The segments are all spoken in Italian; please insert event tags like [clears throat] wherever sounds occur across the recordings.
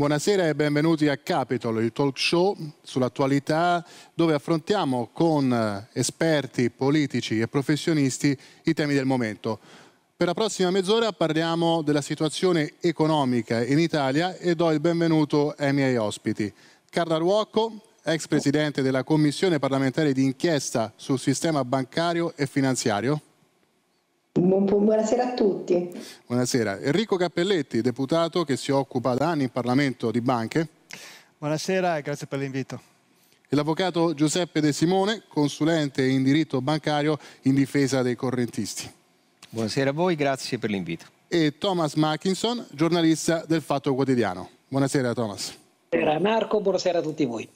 Buonasera e benvenuti a Capitol, il talk show sull'attualità dove affrontiamo con eh, esperti, politici e professionisti i temi del momento. Per la prossima mezz'ora parliamo della situazione economica in Italia e do il benvenuto ai miei ospiti. Carla Ruocco, ex presidente della Commissione parlamentare di inchiesta sul sistema bancario e finanziario. Buonasera a tutti. Buonasera. Enrico Cappelletti, deputato che si occupa da anni in Parlamento di banche. Buonasera e grazie per l'invito. l'avvocato Giuseppe De Simone, consulente in diritto bancario in difesa dei correntisti. Buonasera a voi, grazie per l'invito. E Thomas Mackinson, giornalista del Fatto Quotidiano. Buonasera Thomas. Buonasera Marco, buonasera a tutti voi.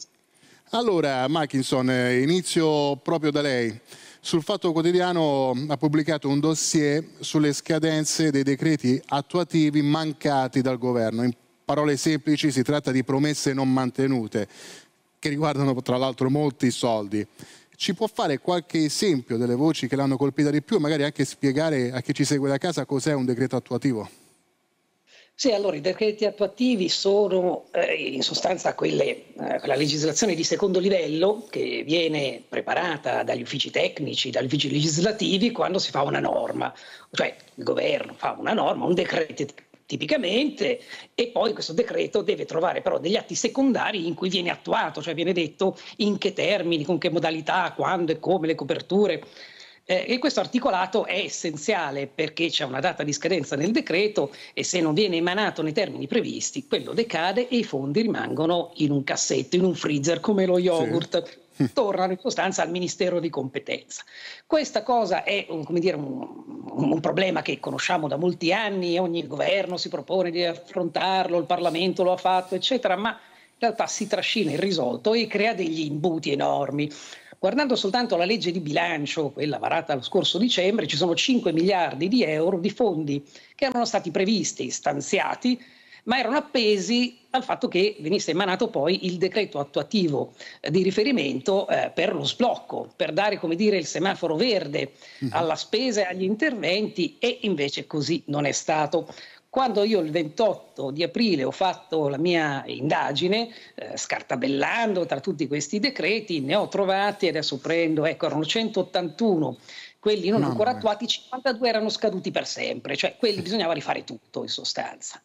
Allora Mackinson, eh, inizio proprio da lei sul Fatto Quotidiano mm, ha pubblicato un dossier sulle scadenze dei decreti attuativi mancati dal governo. In parole semplici si tratta di promesse non mantenute, che riguardano tra l'altro molti soldi. Ci può fare qualche esempio delle voci che l'hanno colpita di più, magari anche spiegare a chi ci segue da casa cos'è un decreto attuativo? Sì, allora i decreti attuativi sono eh, in sostanza quelle, eh, quella legislazione di secondo livello che viene preparata dagli uffici tecnici, dagli uffici legislativi quando si fa una norma, cioè il governo fa una norma, un decreto tipicamente, e poi questo decreto deve trovare però degli atti secondari in cui viene attuato, cioè viene detto in che termini, con che modalità, quando e come le coperture eh, e questo articolato è essenziale perché c'è una data di scadenza nel decreto e se non viene emanato nei termini previsti, quello decade e i fondi rimangono in un cassetto, in un freezer come lo yogurt. Sì hm. tornano in sostanza al ministero di competenza. Questa cosa è un, dire, un, un, problema che conosciamo da molti anni, ogni governo si propone di affrontarlo, il Parlamento lo ha fatto, eccetera, ma in realtà si trascina il risolto e crea degli imbuti enormi. Guardando soltanto la legge di bilancio, quella varata lo scorso dicembre, ci sono 5 miliardi di euro di fondi che erano stati previsti, stanziati, ma erano appesi al fatto che venisse emanato poi il decreto attuativo eh, di riferimento eh, per lo sblocco, per dare come dire il semaforo verde mhm. alla spesa e agli interventi e invece così non è stato. Quando io il 28 di aprile ho fatto la mia indagine, eh, scartabellando tra tutti questi decreti, ne ho trovati, adesso prendo, ecco, erano 181 quelli non ancora attuati, 52 erano scaduti per sempre, cioè quelli bisognava rifare tutto in sostanza.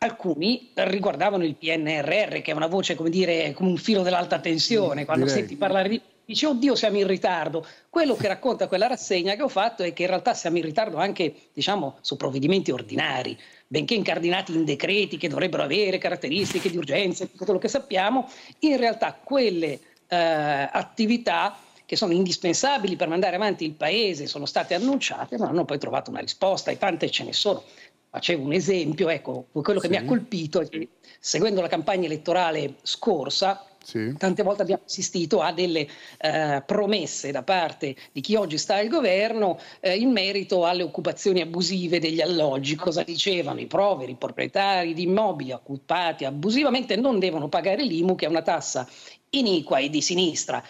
Alcuni riguardavano il PNRR, che è una voce, come dire, come un filo dell'alta tensione, quando Direi. senti parlare di dice oddio siamo in ritardo. Quello che racconta quella rassegna che ho fatto è che in realtà siamo in ritardo anche diciamo, su provvedimenti ordinari, benché incardinati in decreti che dovrebbero avere caratteristiche di urgenza e tutto quello che sappiamo, in realtà quelle eh, attività che sono indispensabili per mandare avanti il paese sono state annunciate ma hanno poi trovato una risposta e tante ce ne sono. Facevo un esempio, ecco, quello che sì. mi ha colpito è che seguendo la campagna elettorale scorsa sì. Tante volte abbiamo assistito a delle eh, promesse da parte di chi oggi sta al governo eh, in merito alle occupazioni abusive degli alloggi. Cosa dicevano i poveri, i proprietari di immobili occupati abusivamente non devono pagare l'IMU che è una tassa iniqua e di sinistra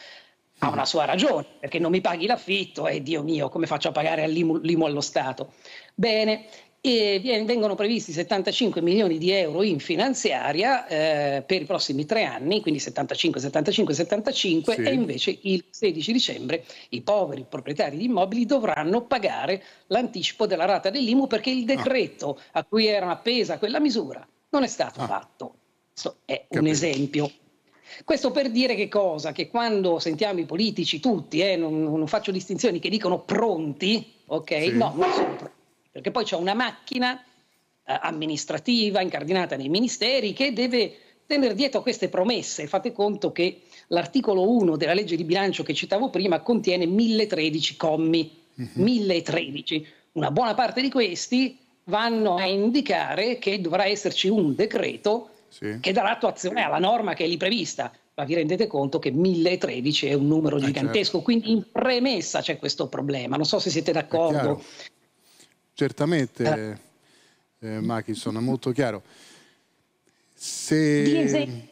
ha una sua ragione, perché non mi paghi l'affitto e eh, Dio mio, come faccio a pagare l'IMU allo Stato? Bene, e vengono previsti 75 milioni di euro in finanziaria eh, per i prossimi tre anni, quindi 75, 75, 75 sì. e invece il 16 dicembre i poveri proprietari di immobili dovranno pagare l'anticipo della rata dell'IMU perché il ah. decreto ah. a cui era appesa quella misura non è stato ah. fatto. Questo è Capito. un esempio. Questo per dire che cosa? Che quando sentiamo i politici, tutti, eh, non, non, faccio distinzioni, che dicono pronti, ok? Sì. No, non sono pronti. Perché poi c'è una macchina eh, amministrativa incardinata nei ministeri che deve tenere dietro queste promesse. Fate conto che l'articolo 1 della legge di bilancio che citavo prima contiene 1013 commi, uh-huh. Mhm. 1013. Una buona parte di questi vanno a indicare che dovrà esserci un decreto sì. che darà attuazione alla norma che è lì prevista. Ma vi rendete conto che 1013 è un numero eh, certo. gigantesco, certo. quindi in premessa c'è questo problema. Non so se siete d'accordo. Certamente, eh. eh, Machi, sono molto chiaro. Se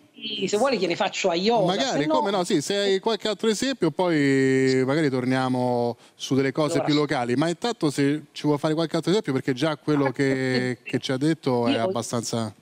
se vuole gliene faccio a io. Magari, no... come no, sì, se hai qualche altro esempio poi magari torniamo su delle cose allora, più locali, ma intanto se ci vuoi fare qualche altro esempio perché già quello che, che ci ha detto è abbastanza...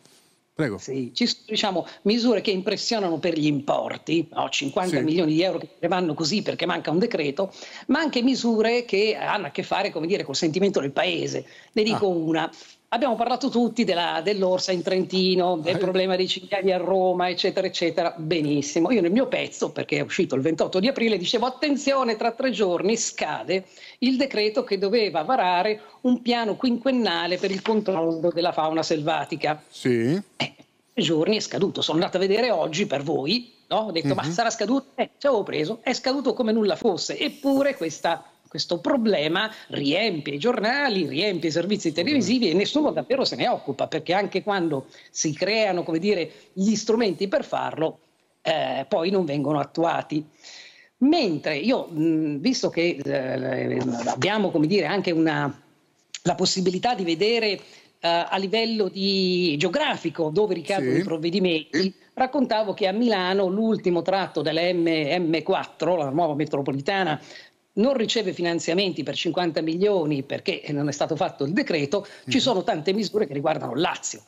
Prego. Sì, ci sono diciamo, misure che impressionano per gli importi, no? 50 sì. milioni di euro che ne vanno così perché manca un decreto, ma anche misure che hanno a che fare, come dire, col sentimento del paese. Ne ah. dico ah. una. Abbiamo parlato tutti della, dell'orsa in Trentino, del problema dei cinghiali a Roma, eccetera, eccetera. Benissimo. Io nel mio pezzo, perché è uscito il 28 di aprile, dicevo attenzione, tra tre giorni scade il decreto che doveva varare un piano quinquennale per il controllo della fauna selvatica. Sì. Eh, giorni è scaduto. Sono andato a vedere oggi per voi, no? ho detto uh-huh. ma mhm. sarà scaduto? Eh, ci avevo preso, è scaduto come nulla fosse. Eppure questa questo problema riempie i giornali, riempie i servizi televisivi e nessuno davvero se ne occupa perché anche quando si creano come dire, gli strumenti per farlo, eh, poi non vengono attuati. Mentre io, mh, visto che eh, abbiamo dire, anche una, la possibilità di vedere Uh, a livello di, geografico dove ricadono sì. i provvedimenti. Raccontavo che a Milano l'ultimo tratto dell'M4, la nuova metropolitana non riceve finanziamenti per 50 milioni perché non è stato fatto il decreto, ci mhm. sono tante misure che riguardano Lazio.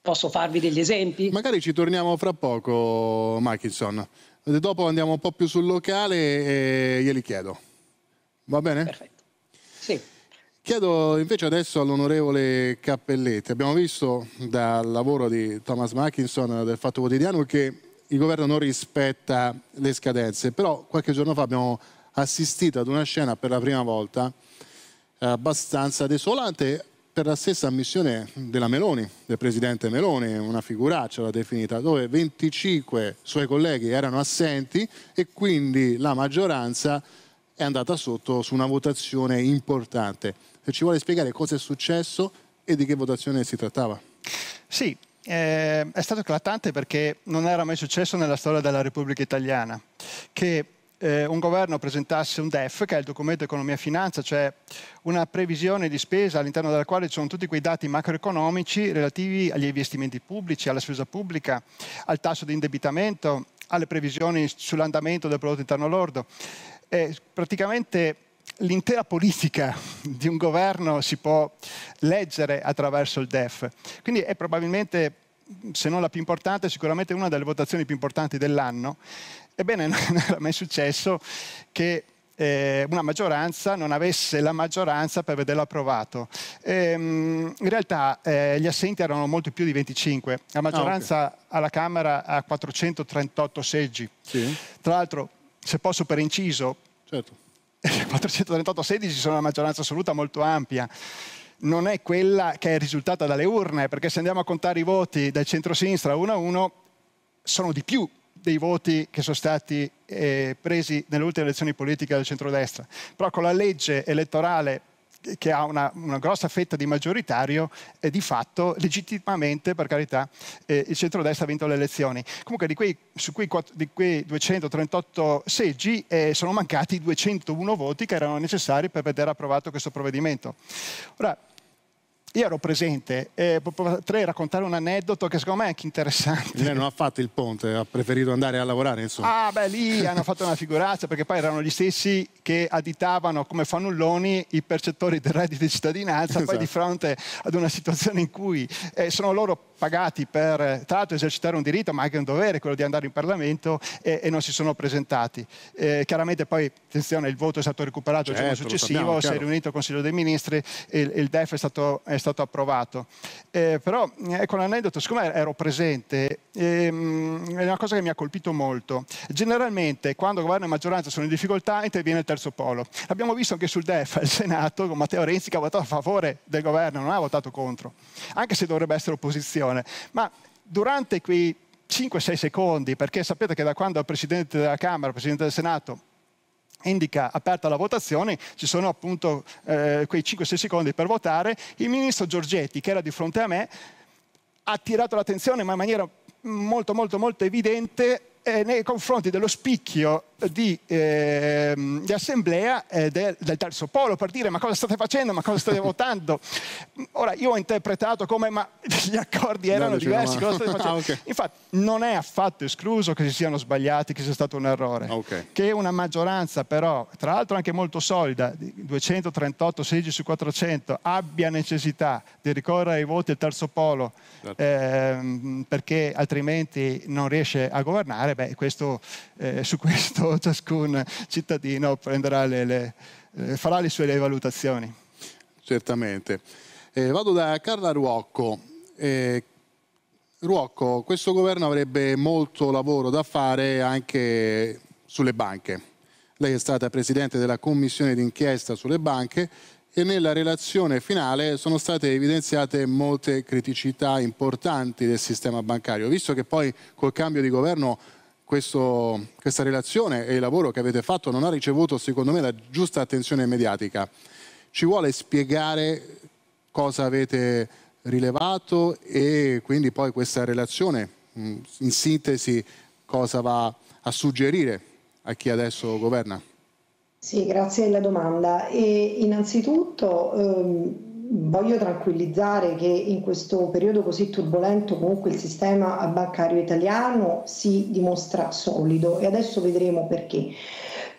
Posso farvi degli esempi? Magari ci torniamo fra poco, Michelson. Dopo andiamo un po' più sul locale e glieli chiedo. Va bene? Perfetto. Sì. Chiedo invece adesso all'onorevole Cappelletti. Abbiamo visto dal lavoro di Thomas Mackinson del Fatto Quotidiano che il governo non rispetta le scadenze, però qualche giorno fa abbiamo assistito ad una scena per la prima volta eh, abbastanza desolante per la stessa ammissione della Meloni, del presidente Meloni, una figuraccia l'ha definita, dove 25 suoi colleghi erano assenti e quindi la maggioranza è andata sotto su una votazione importante. Se ci vuole spiegare cosa è successo e di che votazione si trattava. Sì, eh, è stato eclatante perché non era mai successo nella storia della Repubblica Italiana che eh, un governo presentasse un DEF, che è il documento economia e finanza, cioè una previsione di spesa all'interno della quale ci sono tutti quei dati macroeconomici relativi agli investimenti pubblici, alla spesa pubblica, al tasso di indebitamento, alle previsioni sull'andamento del prodotto interno lordo. Eh, praticamente l'intera politica di un governo si può leggere attraverso il DEF. Quindi è probabilmente se non la più importante, sicuramente una delle votazioni più importanti dell'anno Ebbene, [laughs] non era mai successo che eh, una maggioranza non avesse la maggioranza per vederlo approvato. Ehm, in realtà eh, gli assenti erano molto più di 25, la maggioranza ah, okay. alla Camera ha 438 seggi. Sì. Tra l'altro, se posso per inciso, certo. 438 eh, [laughs] seggi sono una maggioranza assoluta molto ampia non è quella che è risultata dalle urne, perché se andiamo a contare i voti del centro-sinistra uno a uno, sono di più dei voti che sono stati eh, presi nelle ultime elezioni politiche del centrodestra, però con la legge elettorale che ha una, una, grossa fetta di maggioritario e di fatto legittimamente, per carità, eh, il centrodestra ha vinto le elezioni. Comunque di quei, su quei, di quei 238 seggi eh, sono mancati 201 voti che erano necessari per vedere approvato questo provvedimento. Ora, io ero presente, eh, potrei raccontare un aneddoto che secondo me è anche interessante. Lei non ha fatto il ponte, ha preferito andare a lavorare, insomma. Ah, beh, lì hanno fatto una figuraccia perché poi erano gli stessi che additavano come fannulloni i percettori del reddito di cittadinanza, esatto. poi di fronte ad una situazione in cui eh, sono loro pagati per, tra l'altro, esercitare un diritto, ma anche un dovere, quello di andare in Parlamento, e, e non si sono presentati. Eh, chiaramente poi, attenzione, il voto è stato recuperato certo, il giorno successivo, sappiamo, si è riunito il Consiglio dei Ministri e, il DEF è stato, è stato stato approvato. Eh, però ecco l'aneddoto, siccome ero presente, ehm, è una cosa che mi ha colpito molto. Generalmente quando governo e maggioranza sono in difficoltà interviene il terzo polo. L'abbiamo visto anche sul DEF, il Senato, con Matteo Renzi che ha votato a favore del governo, non ha votato contro, anche se dovrebbe essere opposizione. Ma durante quei 5-6 secondi, perché sapete che da quando il Presidente della Camera, il Presidente del Senato indica aperta la votazione, ci sono appunto eh, quei 5-6 secondi per votare, il ministro Giorgetti, che era di fronte a me, ha attirato l'attenzione ma in maniera molto molto molto evidente eh, nei confronti dello spicchio di, eh, di assemblea eh, del, del, terzo polo per dire ma cosa state facendo, ma cosa state [laughs] votando. Ora io ho interpretato come ma [laughs] gli accordi erano no, diversi, cosa state [laughs] ah, facendo. okay. Infatti non è affatto escluso che si siano sbagliati, che sia stato un errore, ah, okay. che una maggioranza però, tra l'altro anche molto solida, 238 seggi su 400, abbia necessità di ricorrere ai voti del terzo polo certo. eh, perché altrimenti non riesce a governare, beh questo, eh, su questo [laughs] ciascun cittadino le, le, eh, farà le sue valutazioni. Certamente. Eh, vado da Carla Ruocco. Eh, Ruocco, questo governo avrebbe molto lavoro da fare anche sulle banche. Lei è stata presidente della commissione d'inchiesta sulle banche e nella relazione finale sono state evidenziate molte criticità importanti del sistema bancario, visto che poi col cambio di governo questo, questa relazione e il lavoro che avete fatto non ha ricevuto, secondo me, la giusta attenzione mediatica. Ci vuole spiegare cosa avete rilevato e quindi poi questa relazione, in sintesi, cosa va a suggerire a chi adesso governa? Sì, grazie della domanda. E innanzitutto ehm, voglio tranquillizzare che in questo periodo così turbolento comunque il sistema bancario italiano si dimostra solido e adesso vedremo perché.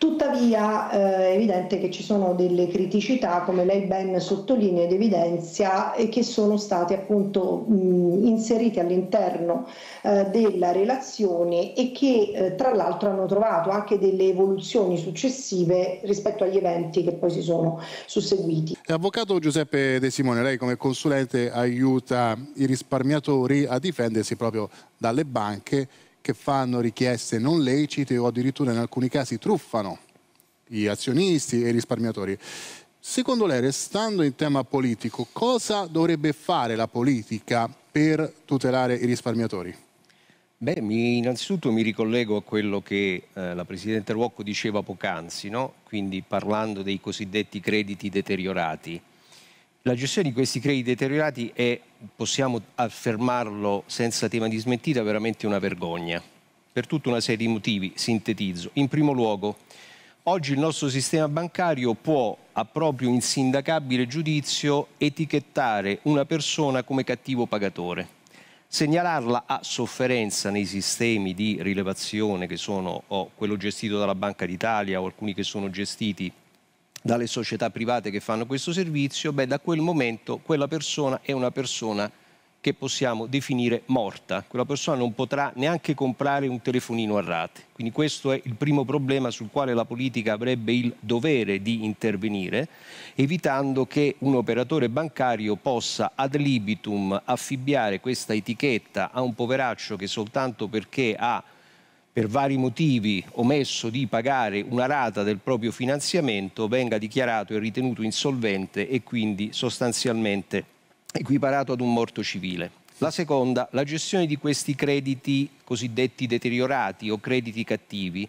Tuttavia eh, è evidente che ci sono delle criticità, come lei ben sottolinea ed evidenzia, e che sono state appunto mh, inserite all'interno eh, della relazione e che eh, tra l'altro hanno trovato anche delle evoluzioni successive rispetto agli eventi che poi si sono susseguiti. Avvocato Giuseppe De Simone, lei come consulente aiuta i risparmiatori a difendersi proprio dalle banche che fanno richieste non lecite o addirittura in alcuni casi truffano gli azionisti e i risparmiatori. Secondo lei, restando in tema politico, cosa dovrebbe fare la politica per tutelare i risparmiatori? Beh, innanzitutto mi ricollego a quello che eh, la Presidente Ruocco diceva poc'anzi, no? quindi parlando dei cosiddetti crediti deteriorati. La gestione di questi crediti deteriorati è, possiamo affermarlo senza tema di smentita, veramente una vergogna. Per tutta una serie di motivi, sintetizzo. In primo luogo, oggi il nostro sistema bancario può, a proprio insindacabile giudizio, etichettare una persona come cattivo pagatore. Segnalarla a sofferenza nei sistemi di rilevazione che sono oh, quello gestito dalla Banca d'Italia o alcuni che sono gestiti dalle società private che fanno questo servizio, beh, da quel momento quella persona è una persona che possiamo definire morta. Quella persona non potrà neanche comprare un telefonino a rate. Quindi questo è il primo problema sul quale la politica avrebbe il dovere di intervenire, evitando che un operatore bancario possa ad libitum affibbiare questa etichetta a un poveraccio che soltanto perché ha per vari motivi omesso di pagare una rata del proprio finanziamento venga dichiarato e ritenuto insolvente e quindi sostanzialmente equiparato ad un morto civile. La seconda, la gestione di questi crediti cosiddetti deteriorati o crediti cattivi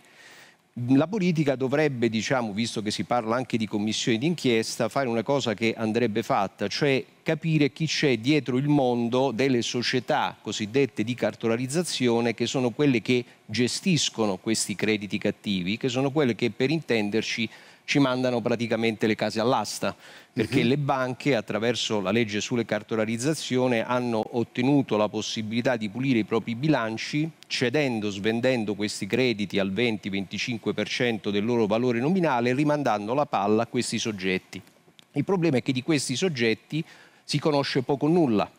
la politica dovrebbe, diciamo, visto che si parla anche di commissioni d'inchiesta, fare una cosa che andrebbe fatta, cioè capire chi c'è dietro il mondo delle società cosiddette di cartolarizzazione, che sono quelle che gestiscono questi crediti cattivi, che sono quelle che per intenderci ci mandano praticamente le case all'asta, perché uh mhm. -huh. le banche attraverso la legge sulle cartolarizzazioni hanno ottenuto la possibilità di pulire i propri bilanci cedendo, svendendo questi crediti al 20-25% del loro valore nominale, rimandando la palla a questi soggetti. Il problema è che di questi soggetti si conosce poco o nulla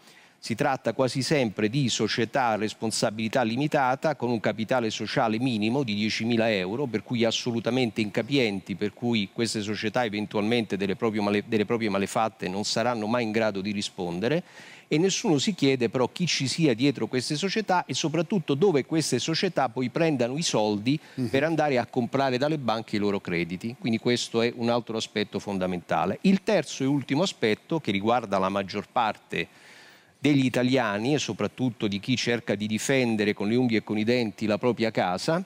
si tratta quasi sempre di società a responsabilità limitata con un capitale sociale minimo di 10.000 euro, per cui assolutamente incapienti, per cui queste società eventualmente delle proprie, male, delle proprie malefatte non saranno mai in grado di rispondere e nessuno si chiede però chi ci sia dietro queste società e soprattutto dove queste società poi prendano i soldi mhm. per andare a comprare dalle banche i loro crediti. Quindi questo è un altro aspetto fondamentale. Il terzo e ultimo aspetto che riguarda la maggior parte degli italiani e soprattutto di chi cerca di difendere con le unghie e con i denti la propria casa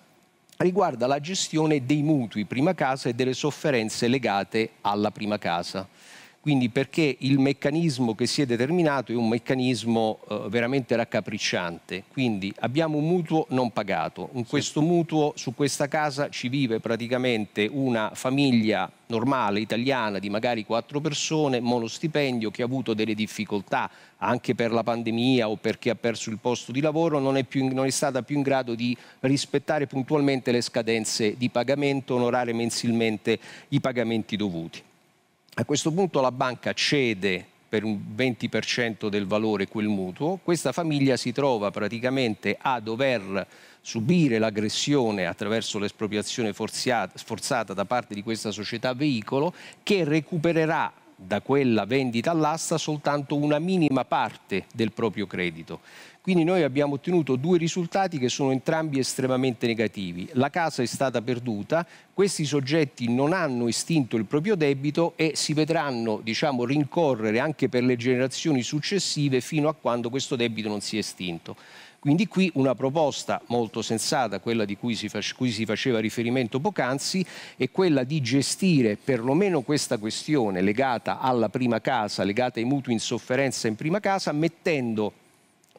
riguarda la gestione dei mutui prima casa e delle sofferenze legate alla prima casa quindi perché il meccanismo che si è determinato è un meccanismo eh, veramente raccapricciante. Quindi abbiamo un mutuo non pagato, in questo sì. mutuo su questa casa ci vive praticamente una famiglia normale italiana di magari quattro persone, monostipendio, che ha avuto delle difficoltà anche per la pandemia o perché ha perso il posto di lavoro, non è, più, non è stata più in grado di rispettare puntualmente le scadenze di pagamento, onorare mensilmente i pagamenti dovuti. A questo punto la banca cede per un 20% del valore quel mutuo, questa famiglia si trova praticamente a dover subire l'aggressione attraverso l'espropriazione forzata da parte di questa società veicolo che recupererà da quella vendita all'asta soltanto una minima parte del proprio credito. Quindi noi abbiamo ottenuto due risultati che sono entrambi estremamente negativi. La casa è stata perduta, questi soggetti non hanno estinto il proprio debito e si vedranno diciamo, rincorrere anche per le generazioni successive fino a quando questo debito non si è estinto. Quindi qui una proposta molto sensata, quella di cui si, cui si, faceva riferimento poc'anzi, è quella di gestire perlomeno questa questione legata alla prima casa, legata ai mutui in sofferenza in prima casa, mettendo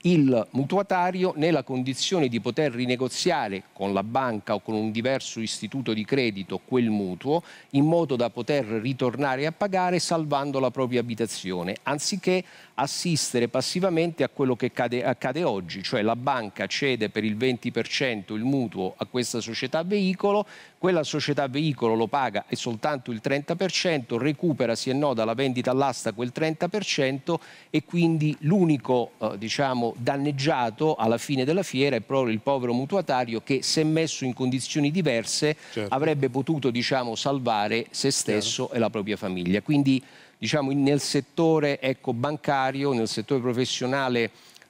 il mutuatario nella condizione di poter rinegoziare con la banca o con un diverso istituto di credito quel mutuo in modo da poter ritornare a pagare salvando la propria abitazione, anziché assistere passivamente a quello che accade, accade oggi, cioè la banca cede per il 20% il mutuo a questa società veicolo, quella società veicolo lo paga e soltanto il 30%, recupera si no dalla vendita all'asta quel 30% e quindi l'unico eh, diciamo, danneggiato alla fine della fiera è proprio il povero mutuatario che se messo in condizioni diverse certo. avrebbe potuto diciamo, salvare se stesso certo. e la propria famiglia. Quindi diciamo, nel settore ecco, bancario, nel settore professionale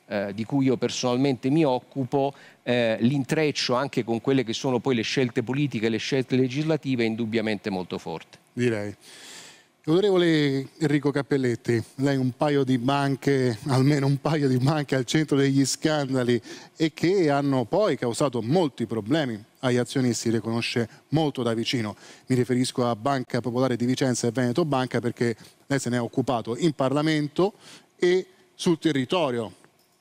eh, di cui io personalmente mi occupo, eh, l'intreccio anche con quelle che sono poi le scelte politiche, le scelte legislative, è indubbiamente molto forte. Direi. Onorevole Enrico Cappelletti, lei un paio di banche, almeno un paio di banche al centro degli scandali e che hanno poi causato molti problemi agli azionisti, le conosce molto da vicino. Mi riferisco a Banca Popolare di Vicenza e Veneto Banca perché lei se ne è occupato in Parlamento e sul territorio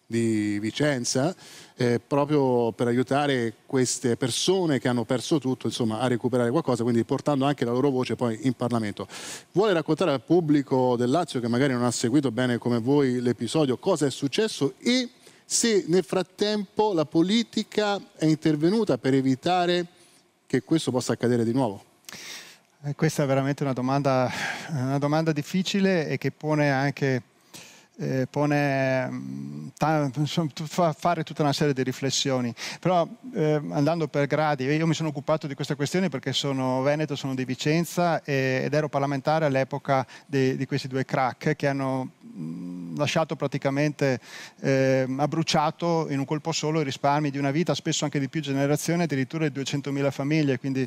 di Vicenza, eh, proprio per aiutare queste persone che hanno perso tutto insomma, a recuperare qualcosa, quindi portando anche la loro voce poi in Parlamento. Vuole raccontare al pubblico del Lazio che magari non ha seguito bene come voi l'episodio cosa è successo e se nel frattempo la politica è intervenuta per evitare che questo possa accadere di nuovo? Eh, questa è veramente una domanda, una domanda difficile e che pone anche eh, pone, mm, ta, fa fare tutta una serie di riflessioni. Però eh, andando per gradi, io mi sono occupato di questa questione perché sono veneto, sono di Vicenza e, ed ero parlamentare all'epoca di, di, questi due crack che hanno mm, lasciato praticamente, eh, abbruciato in un colpo solo i risparmi di una vita, spesso anche di più generazioni, addirittura di 200.000 famiglie, quindi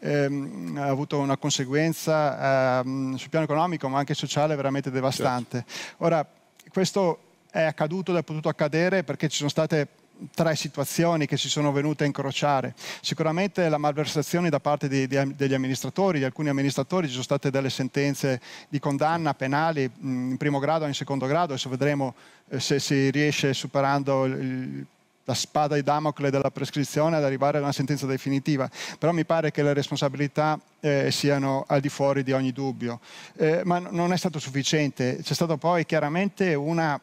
ehm, ha avuto una conseguenza ehm, sul piano economico ma anche sociale veramente certo. devastante. Certo. Ora, questo è accaduto ed è potuto accadere perché ci sono state tre situazioni che si sono venute a incrociare. Sicuramente la malversazione da parte di, di, degli amministratori, di alcuni amministratori, ci sono state delle sentenze di condanna penali in primo grado e in secondo grado, adesso vedremo eh, se si riesce superando il la spada di Damocle della prescrizione ad arrivare alla sentenza definitiva, però mi pare che le responsabilità eh, siano al di fuori di ogni dubbio. Eh, ma non è stato sufficiente, c'è stata poi chiaramente una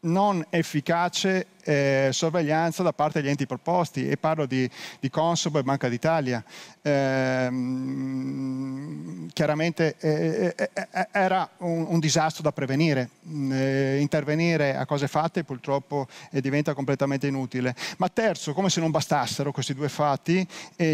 non efficace eh, sorveglianza da parte degli enti proposti e parlo di, di Consob e Banca d'Italia. Ehm, eh, chiaramente eh, eh, eh, era un, un, disastro da prevenire, mm, eh, intervenire a cose fatte purtroppo diventa completamente inutile. Ma terzo, come se non bastassero questi due fatti,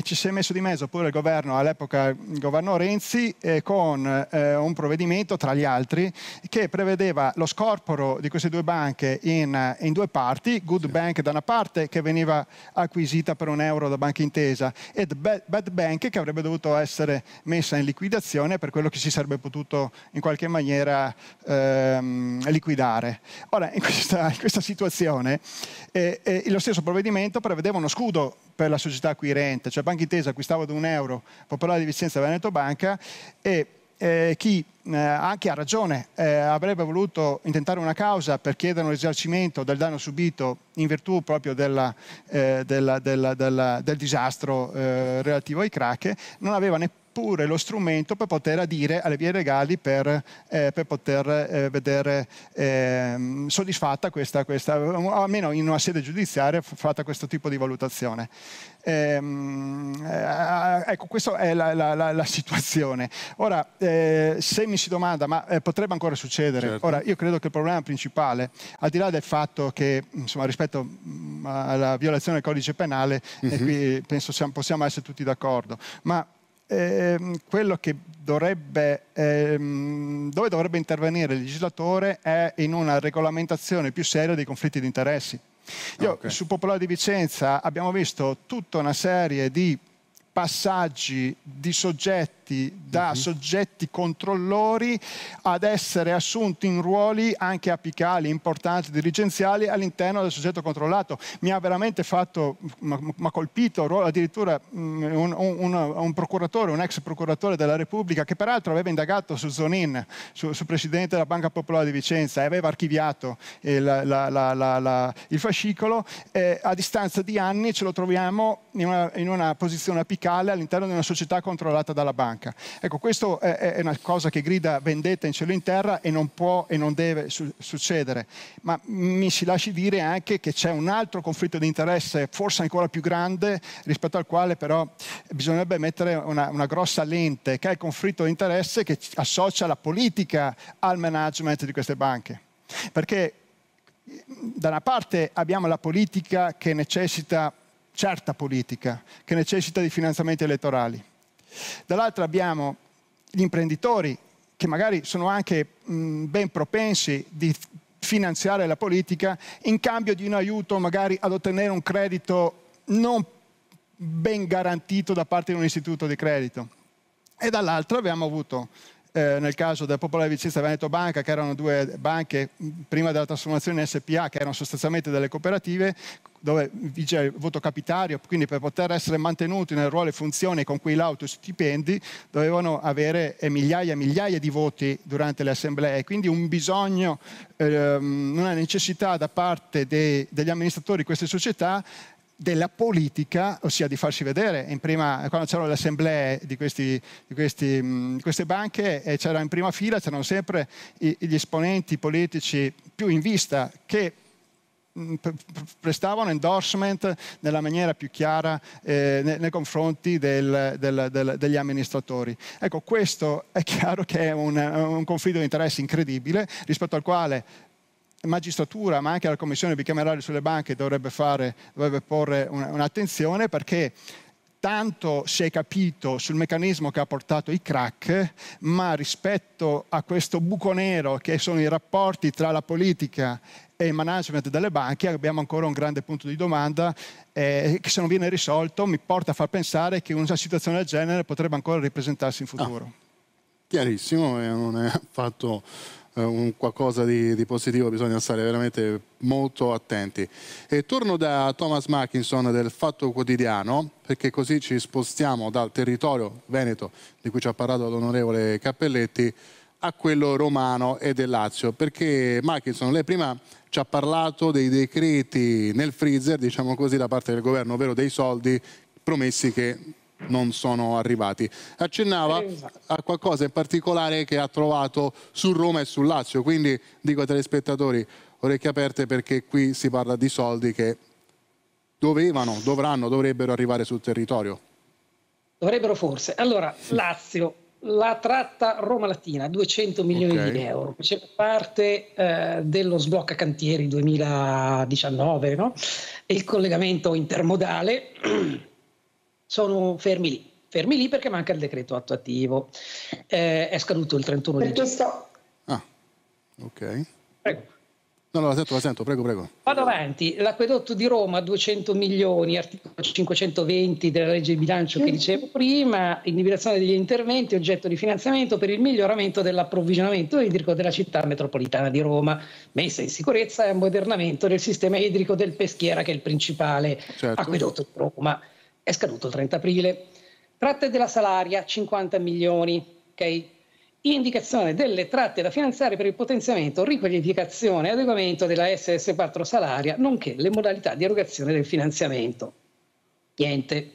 ci si è messo di mezzo pure il governo, all'epoca il governo Renzi, con un provvedimento tra gli altri che prevedeva lo scorporo di queste due banche in, in due parti di Good Bank da una parte che veniva acquisita per un euro da Banca Intesa e Bad Bank che avrebbe dovuto essere messa in liquidazione per quello che si sarebbe potuto in qualche maniera ehm, liquidare. Ora, in questa, in questa situazione eh, eh, lo stesso provvedimento prevedeva uno scudo per la società acquirente, cioè Banca Intesa acquistava da un euro Popolare di Vicenza Veneto Banca e eh, chi eh, anche a ragione eh, avrebbe voluto intentare una causa per chiedere un risarcimento del danno subito in virtù proprio della, eh, della, della, del disastro eh, relativo ai crack, non aveva neppure pure lo strumento per poter adire alle vie legali per, eh, per poter eh, vedere eh, soddisfatta questa, questa, o almeno in una sede giudiziaria fatta questo tipo di valutazione. Ehm, eh, ecco, questa è la, la, la, la situazione. Ora, eh, se mi si domanda, ma eh, potrebbe ancora succedere? Certo. Ora, io credo che il problema principale, al di là del fatto che, insomma, rispetto mm, alla violazione del codice penale, uh -huh. e mhm. qui penso siamo, possiamo essere tutti d'accordo, ma ehm, quello che dovrebbe, ehm, dove dovrebbe intervenire il legislatore è in una regolamentazione più seria dei conflitti di interessi. Io ah, okay. su Popolare di Vicenza abbiamo visto tutta una serie di passaggi di soggetti diretti da uh-huh. soggetti controllori ad essere assunti in ruoli anche apicali, importanti, dirigenziali all'interno del soggetto controllato. Mi ha veramente fatto, mi ha colpito addirittura mm, un, un, un, procuratore, un ex procuratore della Repubblica che peraltro aveva indagato su Zonin, su, su presidente della Banca Popolare di Vicenza e aveva archiviato il, la, la, la, il fascicolo. Eh, a distanza di anni ce lo troviamo in una, in una posizione apicale all'interno di una società controllata dalla banca banca. Ecco, questa è una cosa che grida vendetta in cielo e in terra e non può e non deve su- succedere. Ma mi si lasci dire anche che c'è un altro conflitto di interesse, forse ancora più grande, rispetto al quale però bisognerebbe mettere una, una grossa lente, che è il conflitto di interesse che associa la politica al management di queste banche. Perché da una parte abbiamo la politica che necessita certa politica, che necessita di finanziamenti elettorali Dall'altra abbiamo gli imprenditori che magari sono anche mh, ben propensi di finanziare la politica in cambio di un aiuto magari ad ottenere un credito non ben garantito da parte di un istituto di credito. E dall'altra abbiamo avuto eh, nel caso del Popolare Vicenza e Veneto Banca, che erano due banche prima della trasformazione in SPA, che erano sostanzialmente delle cooperative, dove vige il voto capitario, quindi per poter essere mantenuti nel ruolo e funzione con cui l'auto e stipendi dovevano avere eh, migliaia e migliaia di voti durante le assemblee e quindi un bisogno, ehm, una necessità da parte dei, degli amministratori di queste società della politica, ossia di farsi vedere. In prima, quando c'erano le assemblee di, questi, di, questi, di queste banche, e eh, c'era in prima fila, c'erano sempre gli esponenti politici più in vista che prestavano endorsement nella maniera più chiara eh, nei, nei, confronti del, del, del, degli amministratori. Ecco, questo è [laughs] chiaro che è un, un conflitto di interessi incredibile rispetto al quale magistratura, ma anche la Commissione bicamerale sulle banche dovrebbe, fare, dovrebbe porre un'attenzione perché tanto si è capito sul meccanismo che ha portato i crack, ma rispetto a questo buco nero che sono i rapporti tra la politica e il management delle banche, abbiamo ancora un grande punto di domanda eh, che se non viene risolto mi porta a far pensare che una situazione del genere potrebbe ancora ripresentarsi in ah, futuro. Ah, chiarissimo, eh, non è affatto eh, un qualcosa di, di, positivo, bisogna stare veramente molto attenti. E torno da Thomas Mackinson del Fatto Quotidiano, perché così ci spostiamo dal territorio veneto di cui ci ha parlato l'onorevole Cappelletti a quello romano e del Lazio, perché Mackinson, lei prima ci ha parlato dei decreti nel freezer, diciamo così, da parte del governo, ovvero dei soldi promessi che non sono arrivati. Accennava esatto. a qualcosa in particolare che ha trovato su Roma e sul Lazio, quindi dico ai telespettatori orecchie aperte perché qui si parla di soldi che dovevano, dovranno, dovrebbero arrivare sul territorio. Dovrebbero forse. Allora, Lazio, la tratta Roma Latina, 200 milioni okay. di euro, faceva parte eh, dello sblocca cantieri 2019, no? il collegamento intermodale [clears throat] sono fermi lì, fermi lì perché manca il decreto attuativo, eh, è scaduto il 31 di questo... Ah, ok. Prego. No, no, la sento, la sento, prego, prego. Vado avanti, l'acquedotto di Roma 200 milioni, articolo 520 della legge di bilancio che dicevo prima, individuazione degli interventi, oggetto di finanziamento per il miglioramento dell'approvvigionamento idrico della città metropolitana di Roma, messa in sicurezza e ammodernamento del sistema idrico del Peschiera che è il principale certo. acquedotto di Roma è scaduto il 30 aprile. Tratte della salaria 50 milioni, ok? Indicazione delle tratte da finanziare per il potenziamento, riqualificazione e adeguamento della SS4 salaria, nonché le modalità di erogazione del finanziamento. Niente.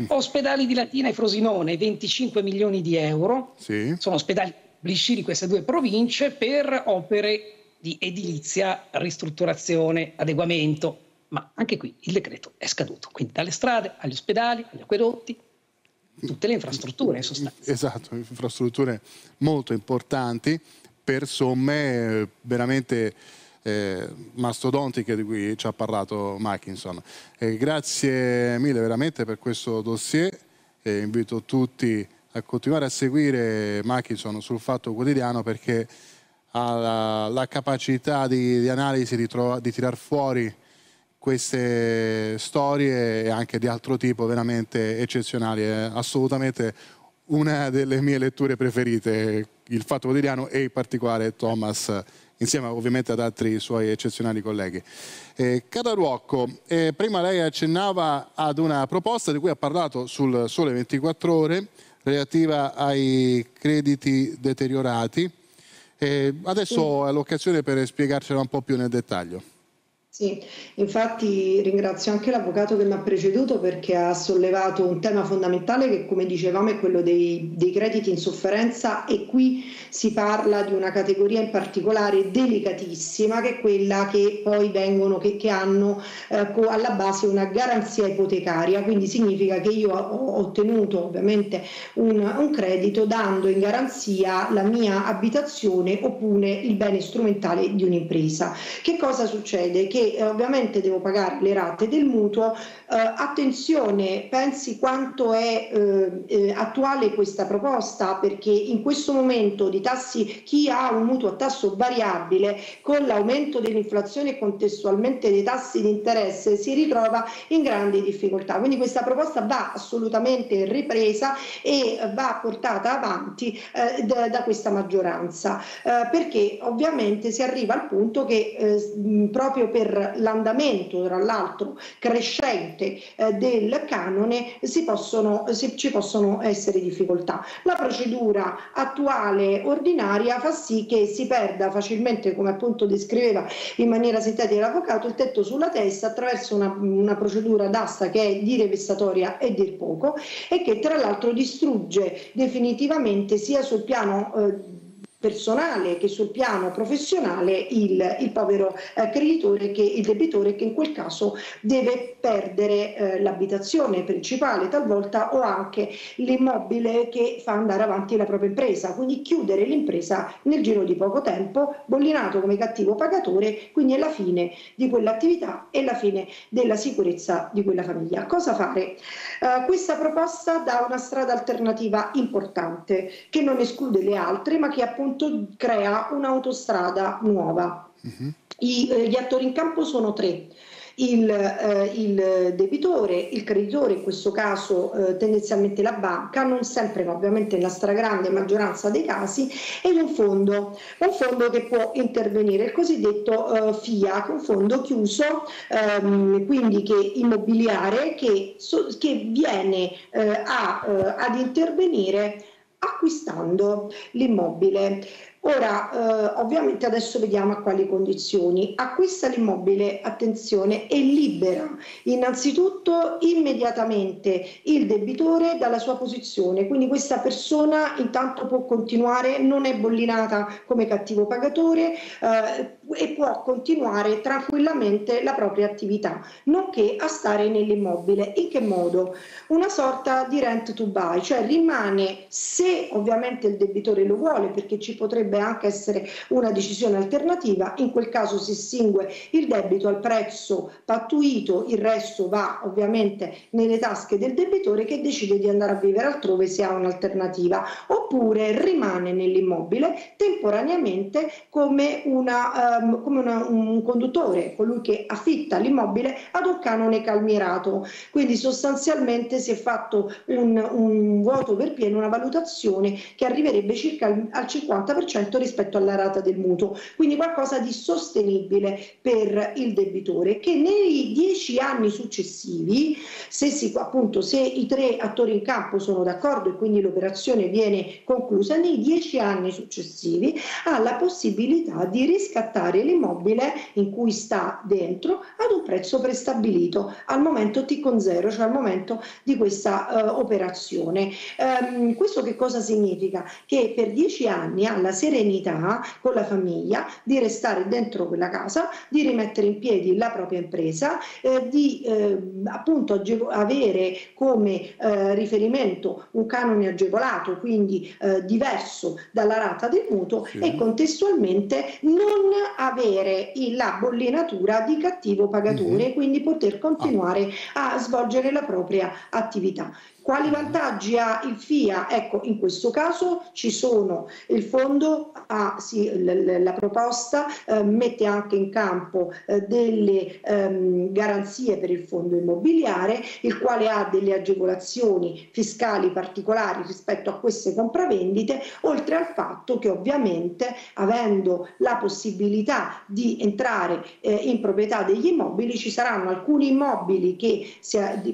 Mm. Ospedali di Latina e Frosinone, 25 milioni di euro. Sì. Sono ospedali pubblici di queste due province per opere di edilizia, ristrutturazione, adeguamento ma anche qui il decreto è scaduto, quindi dalle strade agli ospedali, agli acquedotti, tutte le infrastrutture in sostanza. Esatto, infrastrutture molto importanti per somme eh, veramente eh, mastodontiche di cui ci ha parlato Mackinson. Eh, grazie mille veramente per questo dossier eh, invito tutti a continuare a seguire Mackinson sul Fatto Quotidiano perché ha la, la capacità di, di analisi, di, di tirar fuori queste storie e anche di altro tipo veramente eccezionali. È assolutamente una delle mie letture preferite, il Fatto Quotidiano e in particolare Thomas insieme ovviamente ad altri suoi eccezionali colleghi. Eh, Cara Ruocco, eh, prima lei accennava ad una proposta di cui ha parlato sul Sole 24 Ore relativa ai crediti deteriorati. Eh, adesso è l'occasione per spiegarcela un po' più nel dettaglio. Sì, infatti ringrazio anche l'avvocato che mi ha preceduto perché ha sollevato un tema fondamentale che come dicevamo è quello dei, dei, crediti in sofferenza e qui si parla di una categoria in particolare delicatissima che è quella che poi vengono, che, che hanno eh, alla base una garanzia ipotecaria, quindi significa che io ho ottenuto ovviamente un, un credito dando in garanzia la mia abitazione oppure il bene strumentale di un'impresa. Che cosa succede? Che eh, ovviamente devo pagare le rate del mutuo. Eh, attenzione, pensi quanto è eh, attuale questa proposta perché in questo momento di tassi chi ha un mutuo a tasso variabile con l'aumento dell'inflazione e contestualmente dei tassi di interesse si ritrova in grandi difficoltà. Quindi questa proposta va assolutamente ripresa e va portata avanti eh, da, da, questa maggioranza eh, perché ovviamente si arriva al punto che eh, proprio per l'andamento tra l'altro crescente eh, del canone si possono, si, ci possono essere difficoltà. La procedura attuale ordinaria fa sì che si perda facilmente, come appunto descriveva in maniera sintetica l'avvocato, il tetto sulla testa attraverso una, una procedura d'asta che è dire vessatoria e dir poco e che tra l'altro distrugge definitivamente sia sul piano eh, personale che sul piano professionale il, il povero eh, creditore, che, il debitore che in quel caso deve perdere eh, l'abitazione principale talvolta o anche l'immobile che fa andare avanti la propria impresa, quindi chiudere l'impresa nel giro di poco tempo, bollinato come cattivo pagatore, quindi è la fine di quell'attività e la fine della sicurezza di quella famiglia. Cosa fare? Eh, questa proposta dà una strada alternativa importante che non esclude le altre ma che appunto appunto crea un'autostrada nuova. Uh-huh. I, eh, gli attori in campo sono tre. Il, eh, il, debitore, il creditore, in questo caso eh, tendenzialmente la banca, non sempre ma ovviamente nella stragrande maggioranza dei casi, ed un fondo, un fondo che può intervenire, il cosiddetto eh, FIA, un fondo chiuso, ehm, quindi che immobiliare che, so, che viene eh, a, eh, ad intervenire acquistando l'immobile. Ora, eh, ovviamente adesso vediamo a quali condizioni. Acquista l'immobile, attenzione, e libera innanzitutto immediatamente il debitore dalla sua posizione, quindi questa persona intanto può continuare, non è bollinata come cattivo pagatore eh, e può continuare tranquillamente la propria attività, nonché a stare nell'immobile. In che modo? Una sorta di rent to buy, cioè rimane se ovviamente il debitore lo vuole perché ci potrebbe potrebbe anche essere una decisione alternativa, in quel caso si estingue il debito al prezzo pattuito, il resto va ovviamente nelle tasche del debitore che decide di andare a vivere altrove se ha un'alternativa, oppure rimane nell'immobile temporaneamente come, una, um, come una, un conduttore, colui che affitta l'immobile ad un canone calmierato. Quindi sostanzialmente si è fatto un, un vuoto per pieno, una valutazione che arriverebbe circa al 50% 10% rispetto alla rata del mutuo, quindi qualcosa di sostenibile per il debitore che nei dieci anni successivi, se, si, appunto, se i tre attori in campo sono d'accordo e quindi l'operazione viene conclusa, nei dieci anni successivi ha la possibilità di riscattare l'immobile in cui sta dentro ad un prezzo prestabilito al momento T con 0, cioè al momento di questa uh, operazione. Um, questo che cosa significa? Che per dieci anni alla serie serenità con la famiglia di restare dentro quella casa, di rimettere in piedi la propria impresa, eh, di eh, appunto avere come eh, riferimento un canone agevolato, quindi eh, diverso dalla rata del mutuo sì. e contestualmente non avere la bollinatura di cattivo pagatore, mm -hmm. quindi poter ah. continuare ah. a svolgere la propria attività. Quali vantaggi ha il FIA? Ecco, in questo caso ci sono il fondo, ah, sì, la proposta eh, mette anche in campo eh, delle ehm, garanzie per il fondo immobiliare, il quale ha delle agevolazioni fiscali particolari rispetto a queste compravendite, oltre al fatto che ovviamente avendo la possibilità di entrare eh, in proprietà degli immobili ci saranno alcuni immobili che,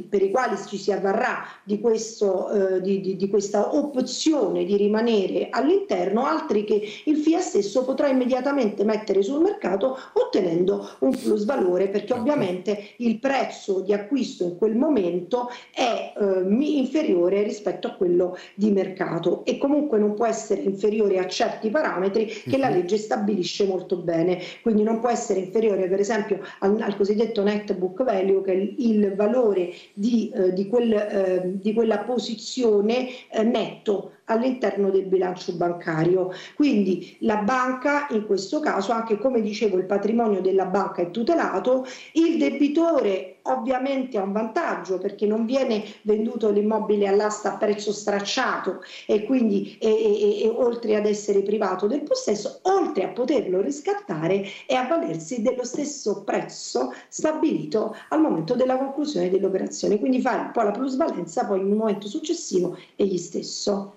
per i quali ci si avvarrà di questo, eh, di, di, di questa opzione di rimanere all'interno, altri che il FIA stesso potrà immediatamente mettere sul mercato ottenendo un plus valore perché ovviamente il prezzo di acquisto in quel momento è eh, inferiore rispetto a quello di mercato e comunque non può essere inferiore a certi parametri che la mhm. legge stabilisce molto bene, quindi non può essere inferiore per esempio al, al cosiddetto net book value che è il valore di, eh, di quel, eh, di quella posizione eh, netto all'interno del bilancio bancario. Quindi la banca, in questo caso, anche come dicevo, il patrimonio della banca è tutelato, il debitore ovviamente ha un vantaggio perché non viene venduto l'immobile all'asta a prezzo stracciato e quindi e, e, e, oltre ad essere privato del possesso, oltre a poterlo riscattare e a valersi dello stesso prezzo stabilito al momento della conclusione dell'operazione, quindi fare un po' la plusvalenza poi in un momento successivo egli stesso.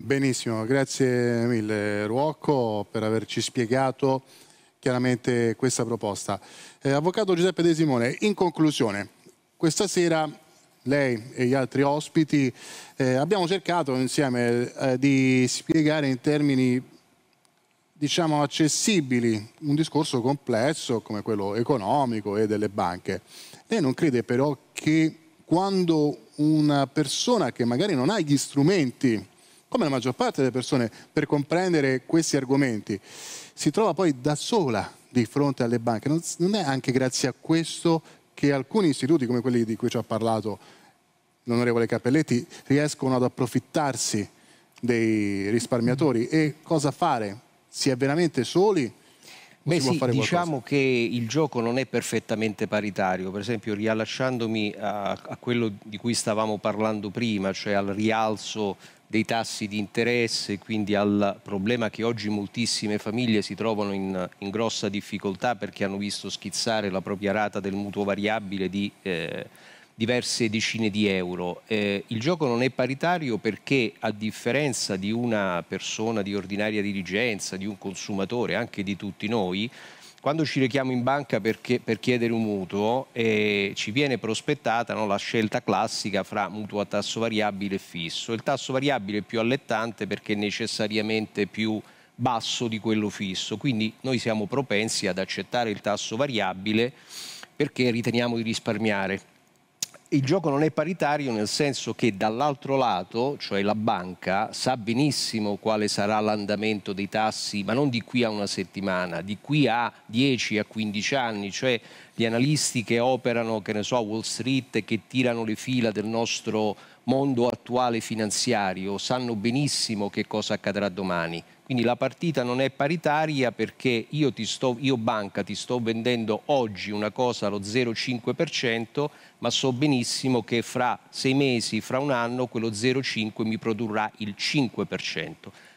Benissimo, grazie mille Ruocco per averci spiegato chiaramente questa proposta. Eh, Avvocato Giuseppe De Simone, in conclusione, questa sera lei e gli altri ospiti eh, abbiamo cercato insieme eh, di spiegare in termini diciamo accessibili un discorso complesso come quello economico e delle banche. Lei non crede però che quando una persona che magari non ha gli strumenti come la maggior parte delle persone, per comprendere questi argomenti, si trova poi da sola di fronte alle banche. Non, è anche grazie a questo che alcuni istituti, come quelli di cui ci ha parlato l'onorevole Cappelletti, riescono ad approfittarsi dei risparmiatori. E cosa fare? Si è veramente soli? Beh sì, diciamo che il gioco non è perfettamente paritario, per esempio riallacciandomi a, a quello di cui stavamo parlando prima, cioè al rialzo dei tassi di interesse, quindi al problema che oggi moltissime famiglie si trovano in, in grossa difficoltà perché hanno visto schizzare la propria rata del mutuo variabile di eh, diverse decine di euro. Eh, il gioco non è paritario perché a differenza di una persona di ordinaria dirigenza, di un consumatore, anche di tutti noi, quando ci richiamo in banca per, per chiedere un mutuo eh, ci viene prospettata no, la scelta classica fra mutuo a tasso variabile e fisso. Il tasso variabile è più allettante perché è necessariamente più basso di quello fisso, quindi noi siamo propensi ad accettare il tasso variabile perché riteniamo di risparmiare il gioco non è paritario nel senso che dall'altro lato, cioè la banca, sa benissimo quale sarà l'andamento dei tassi, ma non di qui a una settimana, di qui a 10 a 15 anni, cioè gli analisti che operano, che ne so, a Wall Street e che tirano le fila del nostro mondo attuale finanziario sanno benissimo che cosa accadrà domani. Quindi la partita non è paritaria perché io, sto, io banca ti sto vendendo oggi una cosa allo 0,5%, ma so benissimo che fra sei mesi, fra un anno, quello 0,5 mi produrrà il 5%.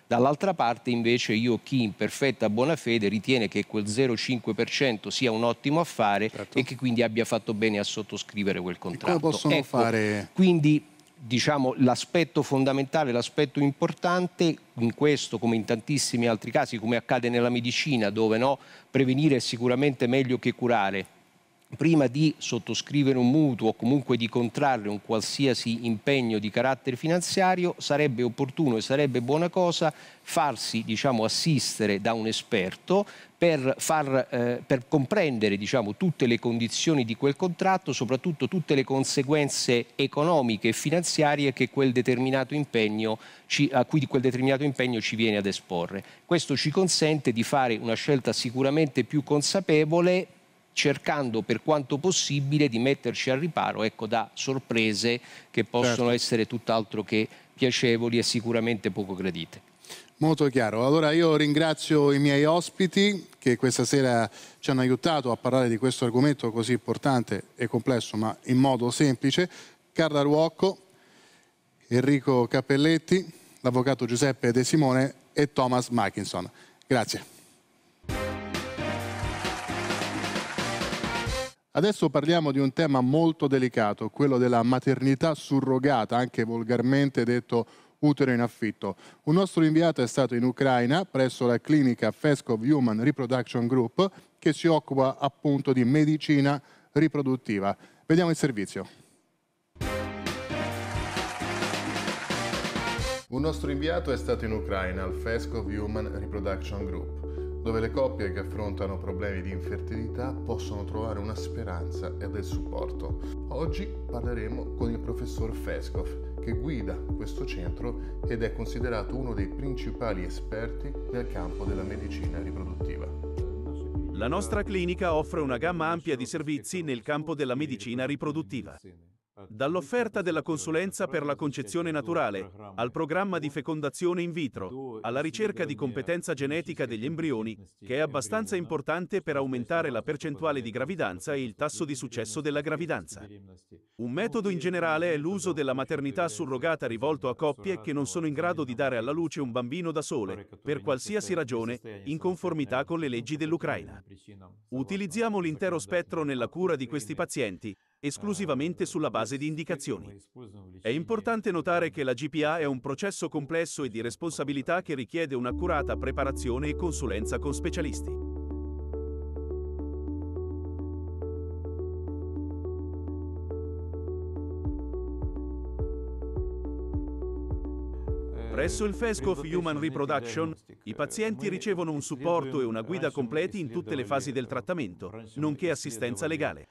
Dall'altra parte invece io chi in perfetta buona fede ritiene che quel 0,5% sia un ottimo affare certo. e che quindi abbia fatto bene a sottoscrivere quel contratto. E come possono ecco, fare? Quindi diciamo, l'aspetto fondamentale, l'aspetto importante in questo come in tantissimi altri casi, come accade nella medicina dove no, prevenire è sicuramente meglio che curare. Prima di sottoscrivere un mutuo o comunque di contrarre un qualsiasi impegno di carattere finanziario, sarebbe opportuno e sarebbe buona cosa farsi diciamo, assistere da un esperto per, far, eh, per comprendere diciamo, tutte le condizioni di quel contratto, soprattutto tutte le conseguenze economiche e finanziarie impegno, a cui quel determinato impegno ci viene ad esporre. Questo ci consente di fare una scelta sicuramente più consapevole cercando per quanto possibile di metterci al riparo ecco, da sorprese che possono certo. essere tutt'altro che piacevoli e sicuramente poco gradite. Molto chiaro. Allora io ringrazio i miei ospiti che questa sera ci hanno aiutato a parlare di questo argomento così importante e complesso, ma in modo semplice. Carla Ruocco, Enrico Cappelletti, l'avvocato Giuseppe De Simone e Thomas Mackinson. Grazie. Adesso parliamo di un tema molto delicato, quello della maternità surrogata, anche volgarmente detto utero in affitto. Un nostro inviato è stato in Ucraina presso la clinica Fescov Human Reproduction Group che si occupa appunto di medicina riproduttiva. Vediamo il servizio. Un nostro inviato è stato in Ucraina al Fescov Human Reproduction Group, dove le coppie che affrontano problemi di infertilità possono trovare una speranza e del supporto. Oggi parleremo con il professor Fescov, che guida questo centro ed è considerato uno dei principali esperti nel campo della medicina riproduttiva. La nostra clinica offre una gamma ampia di servizi nel campo della medicina riproduttiva. Dall'offerta della consulenza per la concezione naturale, al programma di fecondazione in vitro, alla ricerca di competenza genetica degli embrioni, che è abbastanza importante per aumentare la percentuale di gravidanza e il tasso di successo della gravidanza. Un metodo in generale è l'uso della maternità surrogata rivolto a coppie che non sono in grado di dare alla luce un bambino da sole, per qualsiasi ragione, in conformità con le leggi dell'Ucraina. Utilizziamo l'intero spettro nella cura di questi pazienti, esclusivamente sulla base di indicazioni. È importante notare che la GPA è un processo complesso e di responsabilità che richiede un'accurata preparazione e consulenza con specialisti. Presso il FESCOF Human Reproduction, i pazienti ricevono un supporto e una guida completi in tutte le fasi del trattamento, nonché assistenza legale.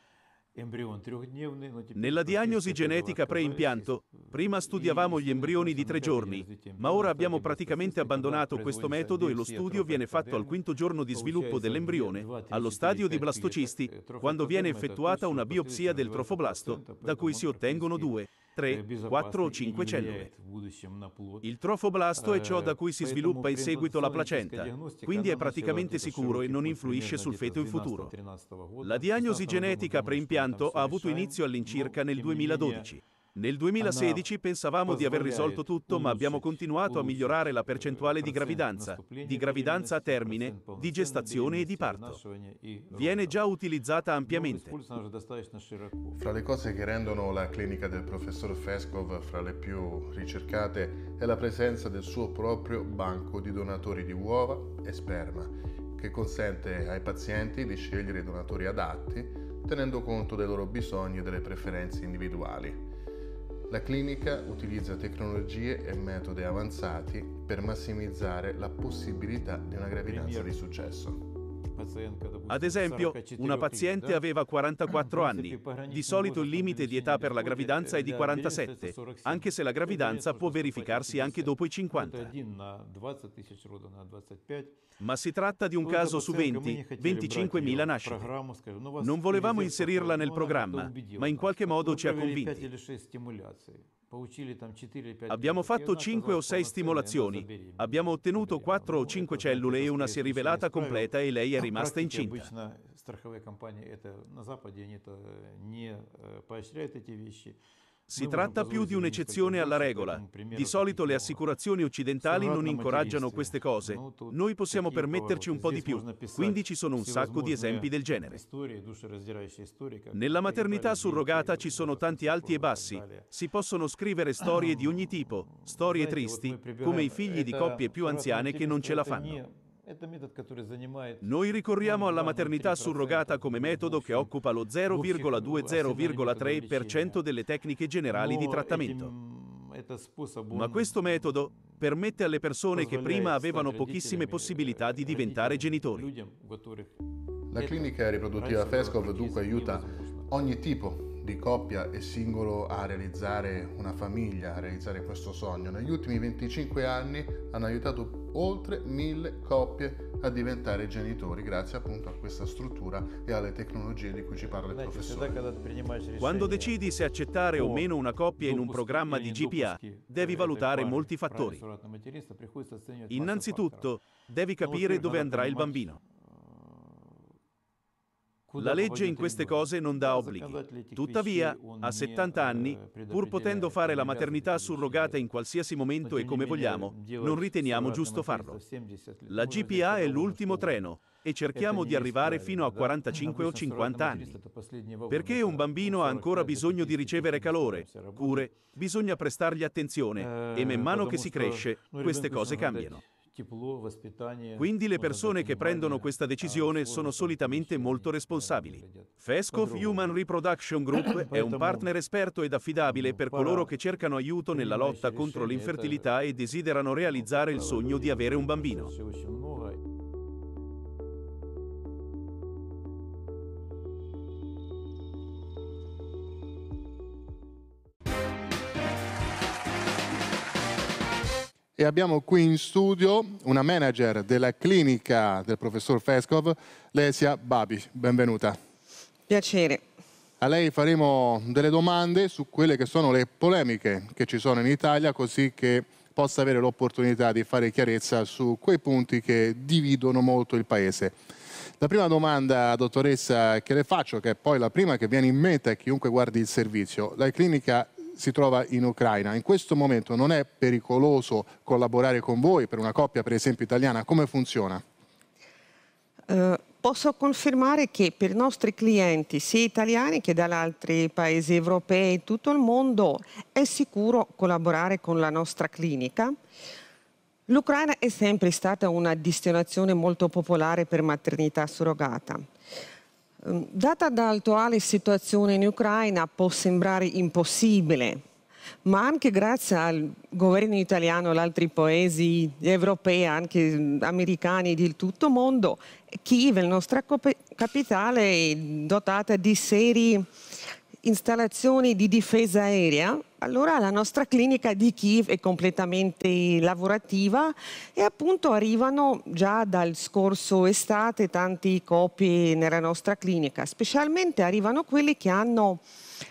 Nella diagnosi genetica preimpianto, prima studiavamo gli embrioni di tre giorni, ma ora abbiamo praticamente abbandonato questo metodo e lo studio viene fatto al quinto giorno di sviluppo dell'embrione, allo stadio di blastocisti, eh, quando viene effettuata una biopsia del trofoblasto, da cui si ottengono due. 3, 4 o 5 cellule. Il trofoblasto è ciò da cui si sviluppa in seguito la placenta, quindi è praticamente sicuro e non influisce sul feto in futuro. La diagnosi genetica preimpianto ha avuto inizio all'incirca nel 2012. Nel 2016 ah, pensavamo di aver risolto tutto, ma abbiamo continuato a migliorare la percentuale di gravidanza, di gravidanza a termine, di gestazione e di parto. Viene già utilizzata ampiamente. Fra le cose che rendono la clinica del professor Feskov fra le più ricercate è la presenza del suo proprio banco di donatori di uova e sperma, che consente ai pazienti di scegliere i donatori adatti tenendo conto dei loro bisogni e delle preferenze individuali. La clinica utilizza tecnologie e metodi avanzati per massimizzare la possibilità di una gravidanza di successo. Ad esempio, una paziente aveva 44 [laughs] anni. Di solito il limite di età per la gravidanza è di 47, anche se la gravidanza può verificarsi anche dopo i 50. Ma si tratta di un caso su 20, 25.000 nascite. Non volevamo inserirla nel programma, ma in qualche modo ci ha convinti. Abbiamo fatto 5 o 6 stimolazioni, abbiamo ottenuto 4 o 5 cellule e una si è rivelata completa e lei è rimasta incinta. Si tratta più di un'eccezione alla regola. Di solito le assicurazioni occidentali non incoraggiano queste cose. Noi possiamo permetterci un po' di più. Quindi ci sono un sacco di esempi del genere. Nella maternità surrogata ci sono tanti alti e bassi. Si possono scrivere storie di ogni tipo, storie tristi, come i figli di coppie più anziane che non ce la fanno. Noi ricorriamo alla maternità surrogata come metodo che occupa lo 0,20-0,3% delle tecniche generali di trattamento. Ma questo metodo permette alle persone che prima avevano pochissime possibilità э, di diventare genitori. La clinica riproduttiva FESCOV dunque aiuta ogni tipo di coppia e singolo a realizzare una famiglia, a realizzare questo sogno. Negli ultimi 25 anni hanno aiutato oltre mille coppie a diventare genitori grazie appunto a questa struttura e alle tecnologie di cui ci parla il professore. Quando decidi se accettare o meno una coppia in un programma di GPA, devi eh, valutare molti fattori. Innanzitutto, devi capire dove andrà il bambino. La legge in queste cose non dà obblighi. Tuttavia, a 70 eh, eh, anni, pur potendo fare la maternità surrogata in qualsiasi momento e come vogliamo, non riteniamo giusto farlo. La GPA è l'ultimo treno e cerchiamo di arrivare fino a 45 esatto. ah, o 50 anni. Perché un bambino ha ancora bisogno di ricevere calore, cure, bisogna prestargli attenzione e eh, man mano che si cresce, queste cose cambiano. Quindi le persone che prendono questa decisione sono solitamente molto responsabili. Fescov Human Reproduction Group è un partner esperto ed affidabile per coloro che cercano aiuto nella lotta contro l'infertilità e desiderano realizzare il sogno di avere un bambino. e abbiamo qui in studio una manager della clinica del professor Fescov, Lesia Babi. Benvenuta. Piacere. A lei faremo delle domande su quelle che sono le polemiche che ci sono in Italia, così che possa avere l'opportunità di fare chiarezza su quei punti che dividono molto il Paese. La prima domanda, dottoressa, che le faccio, che è poi la prima che viene in mente a chiunque guardi il servizio, la clinica si trova in Ucraina. In questo momento non è pericoloso collaborare con voi per una coppia, per esempio, italiana? Come funziona? Uh, posso confermare che per i nostri clienti, sia italiani che da altri paesi europei, tutto il mondo, è sicuro collaborare con la nostra clinica. L'Ucraina è sempre stata una destinazione molto popolare per maternità surrogata. Ehm, data dall'attuale situazione in Ucraina può sembrare impossibile, ma anche grazie al governo italiano e agli altri paesi europei, anche americani di tutto il mondo, Kiev, la nostra capitale, è dotata di serie installazioni di difesa aerea, allora la nostra clinica di Kiev è completamente lavorativa e appunto arrivano già dal scorso estate tante copie nella nostra clinica, specialmente arrivano quelli che hanno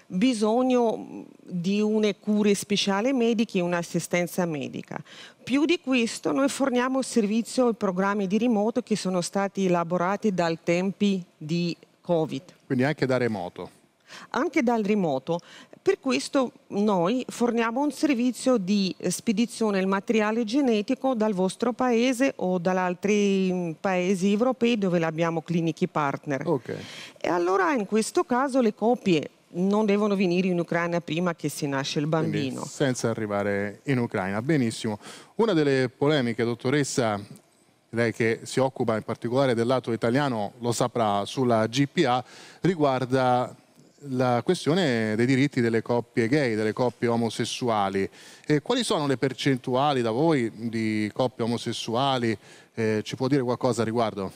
bisogno di une cure speciali mediche e un'assistenza medica. Più di questo noi forniamo servizio e programmi di remoto che sono stati elaborati dal tempi di Covid. Quindi anche da remoto anche dal remoto. Per questo noi forniamo un servizio di spedizione del materiale genetico dal vostro paese o da altri mm, paesi europei dove abbiamo clinici partner. Okay. E allora in questo caso le copie non devono venire in Ucraina prima che si nasce il bambino. Quindi senza arrivare in Ucraina. Benissimo. Una delle polemiche, dottoressa, lei che si occupa in particolare del lato italiano lo saprà sulla GPA, riguarda la questione dei diritti delle coppie gay, delle coppie omosessuali. E quali sono le percentuali da voi di coppie omosessuali? Eh, ci può dire qualcosa a riguardo?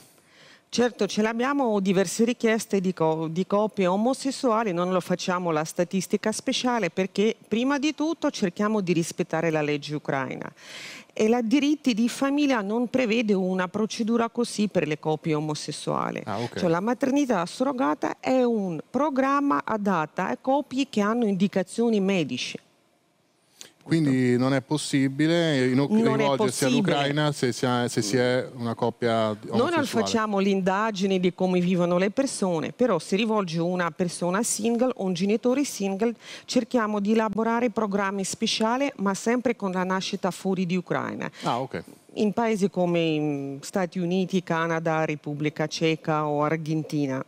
Certo, ce l'abbiamo diverse richieste di, co di, coppie omosessuali, non lo facciamo la statistica speciale perché prima di tutto cerchiamo di rispettare la legge ucraina e la diritti di famiglia non prevede una procedura così per le coppie omosessuali. Ah, okay. cioè, la maternità surrogata è un programma adatta a eh, coppie che hanno indicazioni medici. Quindi non è possibile non rivolgersi all'Ucraina se si, è, se si, è, una coppia omosessuale. Noi facciamo l'indagine di come vivono le persone, però se rivolge una persona single o un genitore single cerchiamo di elaborare programmi speciali ma sempre con la nascita fuori di Ucraina. Ah, ok. In paesi come mm, Stati Uniti, Canada, Repubblica Ceca o Argentina.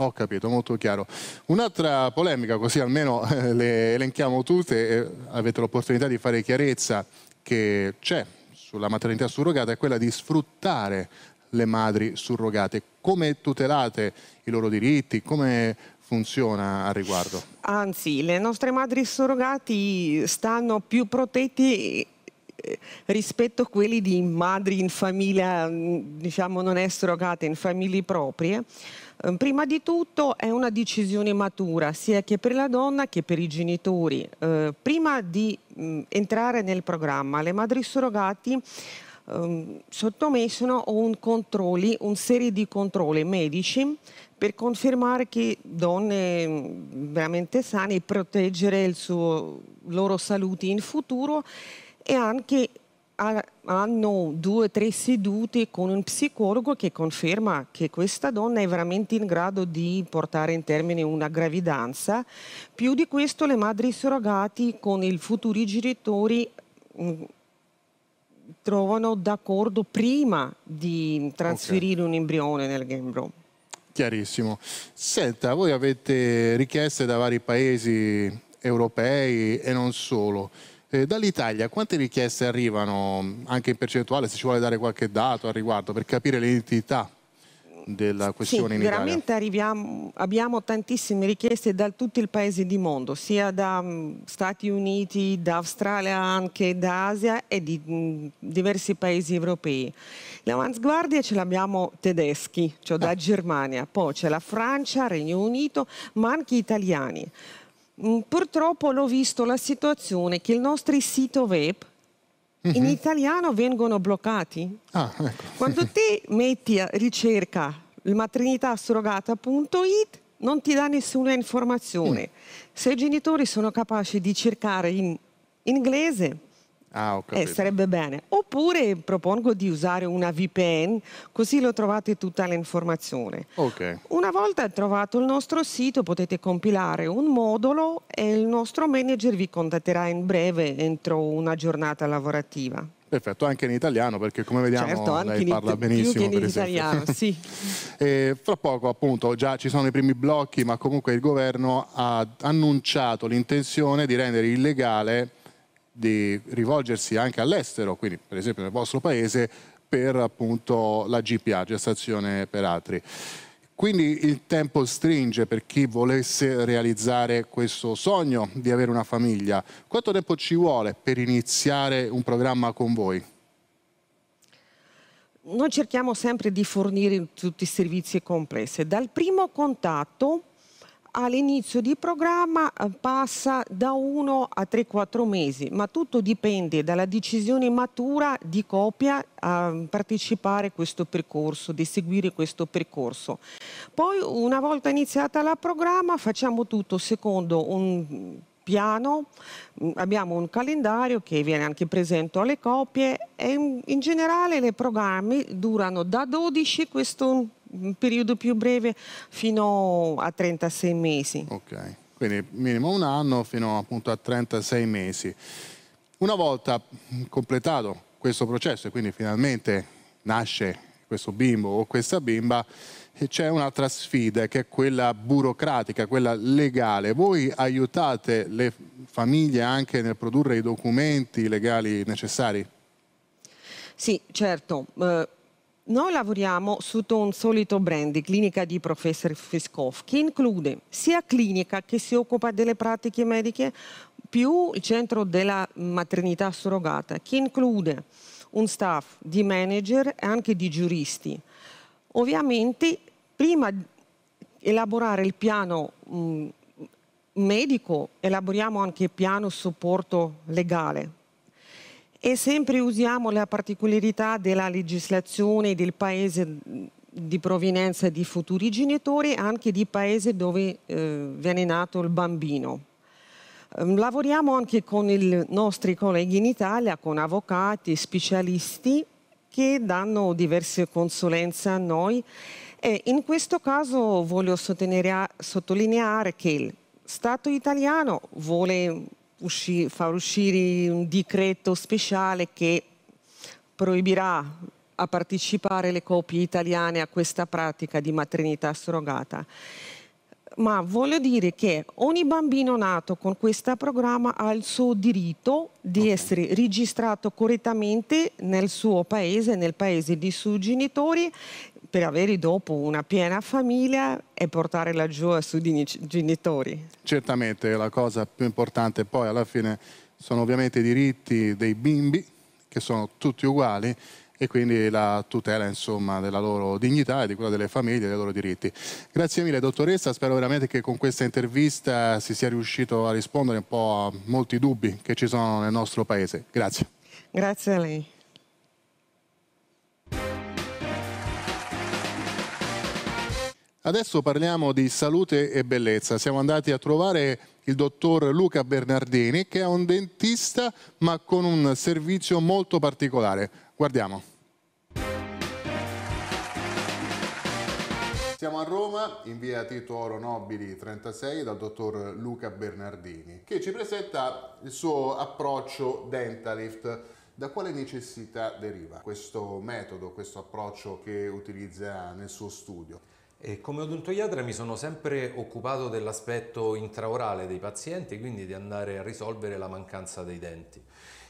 Ho capito, molto chiaro. Un'altra polemica, così almeno [laughs] le elenchiamo tutte e avete l'opportunità di fare chiarezza che c'è sulla maternità surrogata, è quella di sfruttare le madri surrogate. Come tutelate i loro diritti? Come funziona al riguardo? Anzi, le nostre madri surrogate stanno più protetti eh, rispetto a quelli di madri in famiglia, mm, diciamo non è surrogate, in famiglie proprie, Ehm, prima di tutto è una decisione matura sia che per la donna che per i genitori. Eh, prima di mh, entrare nel programma le madri surrogati ehm, sottomessono un, controlli, un serie di controlli medici per confermare che donne veramente sane e proteggere la loro salute in futuro e anche hanno due o tre sedute con un psicologo che conferma che questa donna è veramente in grado di portare in termine una gravidanza. Più di questo le madri surrogati con i futuri genitori mm, trovano d'accordo prima di trasferire okay. un embrione nel gembro. Chiarissimo. Senta, voi avete richieste da vari paesi europei e non solo. Eh, dall'Italia quante richieste arrivano, anche in percentuale, se ci vuole dare qualche dato al riguardo, per capire l'identità? della questione sì, in Italia? Veramente arriviamo, abbiamo tantissime richieste da tutti i paesi del mondo, sia da um, Stati Uniti, da Australia, anche da Asia e di mh, mm, diversi paesi europei. L'avanguardia ce l'abbiamo tedeschi, cioè da ah. Germania, poi c'è la Francia, Regno Unito, ma anche italiani. Mm, purtroppo l'ho visto la situazione che il nostro sito web mm -hmm. in mhm. italiano vengono bloccati. Ah, ecco. Quando ti [laughs] metti a ricerca maternitassurrogata.it non ti dà nessuna informazione. Mm. Se i genitori sono capaci di cercare in inglese Ah, eh, sarebbe bene. Oppure propongo di usare una VPN, così lo trovate tutta l'informazione. Okay. Una volta trovato il nostro sito potete compilare un modulo e il nostro manager vi contatterà in breve entro una giornata lavorativa. Perfetto, anche in italiano perché come vediamo certo, lei parla benissimo. Più che in italiano, [laughs] sì. e, eh, fra poco appunto già ci sono i primi blocchi ma comunque il governo ha annunciato l'intenzione di rendere illegale di rivolgersi anche all'estero, quindi per esempio nel vostro paese, per appunto la GPA, gestazione per altri. Quindi il tempo stringe per chi volesse realizzare questo sogno di avere una famiglia. Quanto tempo ci vuole per iniziare un programma con voi? Noi cerchiamo sempre di fornire tutti i servizi e comprese. Dal primo contatto all'inizio di programma eh, passa da 1 a 3-4 mesi, ma tutto dipende dalla decisione matura di coppia a partecipare a questo percorso, di seguire questo percorso. Poi una volta iniziata la programma facciamo tutto secondo un piano, mm, abbiamo un calendario che viene anche presente alle coppie e in generale le programmi durano da 12, questo un periodo più breve fino a 36 mesi. Ok, quindi minimo un anno fino appunto a 36 mesi. Una volta completato questo processo e quindi finalmente nasce questo bimbo o questa bimba, eh, c'è un'altra sfida che è quella burocratica, quella legale. Voi aiutate le famiglie anche nel produrre i documenti legali necessari? Sì, certo. Eh noi lavoriamo sotto un solito brand, clinica di professor Fiskov, che include sia clinica che si occupa delle pratiche mediche, più il centro della maternità surrogata, che include un staff di manager e anche di giuristi. Ovviamente, prima di elaborare il piano mh, mm, medico, elaboriamo anche il piano supporto legale, e sempre usiamo la particolarità della legislazione del paese mm, di provenienza di futuri genitori, anche di paese dove eh, viene nato il bambino. Ehm, lavoriamo anche con i nostri colleghi in Italia, con avvocati, specialisti che danno diverse consulenze a noi e in questo caso voglio sottolineare che il Stato italiano vuole usci, far uscire un decreto speciale che proibirà a partecipare le coppie italiane a questa pratica di maternità surrogata. Ma voglio dire che ogni bambino nato con questo programma ha il suo diritto di okay. essere registrato correttamente nel suo paese, nel paese dei suoi genitori, per avere dopo una piena famiglia e portare laggiù ai suoi genitori. Certamente la cosa più importante poi alla fine sono ovviamente i diritti dei bimbi che sono tutti uguali e quindi la tutela insomma, della loro dignità e di quella delle famiglie e dei loro diritti. Grazie mille dottoressa, spero veramente che con questa intervista si sia riuscito a rispondere un po' a molti dubbi che ci sono nel nostro paese. Grazie. Grazie a lei. Adesso parliamo di salute e bellezza. Siamo andati a trovare il dottor Luca Bernardini che è un dentista ma con un servizio molto particolare. Guardiamo. Siamo a Roma, in via Tito Oro Nobili 36, dal dottor Luca Bernardini, che ci presenta il suo approccio Dentalift. Da quale necessità deriva questo metodo, questo approccio che utilizza nel suo studio? E come odontoiatra mi sono sempre occupato dell'aspetto intraorale dei pazienti, quindi di andare a risolvere la mancanza dei denti.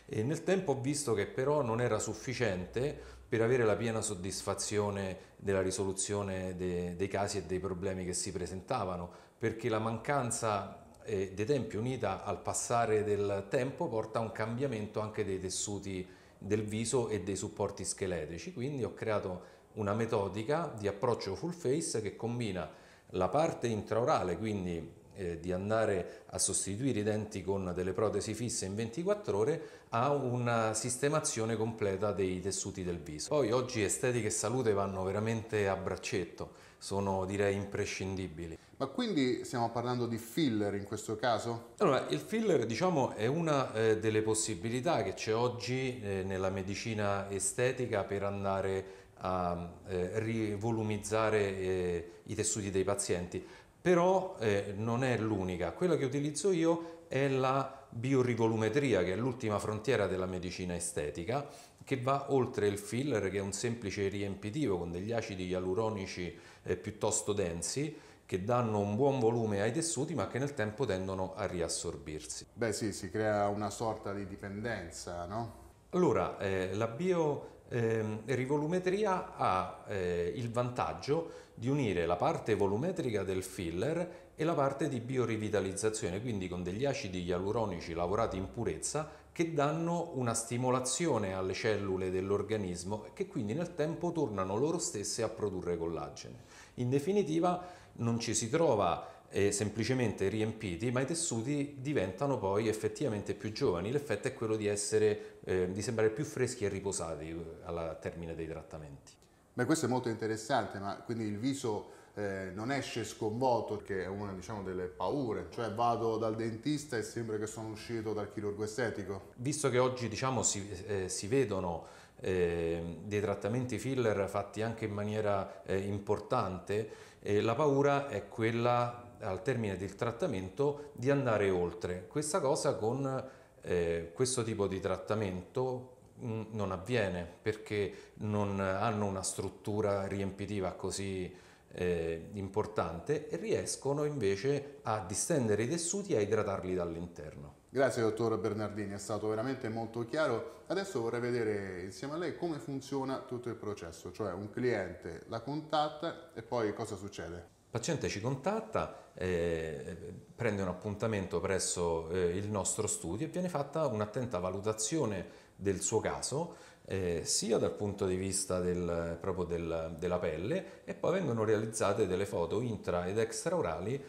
E nel tempo ho visto che però non era sufficiente per avere la piena soddisfazione della risoluzione de dei casi e dei problemi che si presentavano, perché la mancanza eh, dei tempi unita al passare del tempo porta a un cambiamento anche dei tessuti del viso e dei supporti scheletrici. quindi ho creato una metodica di approccio full face che combina la parte intraorale, quindi eh, di andare a sostituire i denti con delle protesi fisse in 24 ore, a una sistemazione completa dei tessuti del viso. Poi oggi estetica e salute vanno veramente a braccetto, sono direi imprescindibili. Ma quindi stiamo parlando di filler in questo caso? Allora, il filler diciamo è una eh, delle possibilità che c'è oggi eh, nella medicina estetica per andare a eh, rivolumizzare eh, i tessuti dei pazienti, però eh, non è l'unica. Quella che utilizzo io è la biorivolumetria, che è l'ultima frontiera della medicina estetica, che va oltre il filler, che è un semplice riempitivo con degli acidi ialuronici eh, piuttosto densi, che danno un buon volume ai tessuti ma che nel tempo tendono a riassorbirsi. Beh sì, si crea una sorta di dipendenza, no? Allora, eh, la bio eh, rivolumetria ha eh, il vantaggio di unire la parte volumetrica del filler e la parte di biorivitalizzazione, quindi con degli acidi ialuronici lavorati in purezza che danno una stimolazione alle cellule dell'organismo che quindi nel tempo tornano loro stesse a produrre collagene. In definitiva non ci si trova e semplicemente riempiti, ma i tessuti diventano poi effettivamente più giovani. L'effetto è quello di, essere, eh, di sembrare più freschi e riposati eh, al termine dei trattamenti. Beh, questo è molto interessante, ma quindi il viso eh, non esce sconvolto, che è una diciamo, delle paure, cioè vado dal dentista e sembra che sono uscito dal chirurgo estetico. Visto che oggi diciamo, si, eh, si vedono eh, dei trattamenti filler fatti anche in maniera eh, importante, eh, la paura è quella al termine del trattamento di andare oltre. Questa cosa con eh, questo tipo di trattamento mm, non avviene perché non hanno una struttura riempitiva così eh, importante e riescono invece a distendere i tessuti e a idratarli dall'interno. Grazie dottor Bernardini, è stato veramente molto chiaro. Adesso vorrei vedere insieme a lei come funziona tutto il processo, cioè un cliente la contatta e poi cosa succede? Il paziente ci contatta, eh, prende un appuntamento presso eh, il nostro studio e viene fatta un'attenta valutazione del suo caso, eh, sia dal punto di vista del, proprio del, della pelle, e poi vengono realizzate delle foto intra ed extra extraorali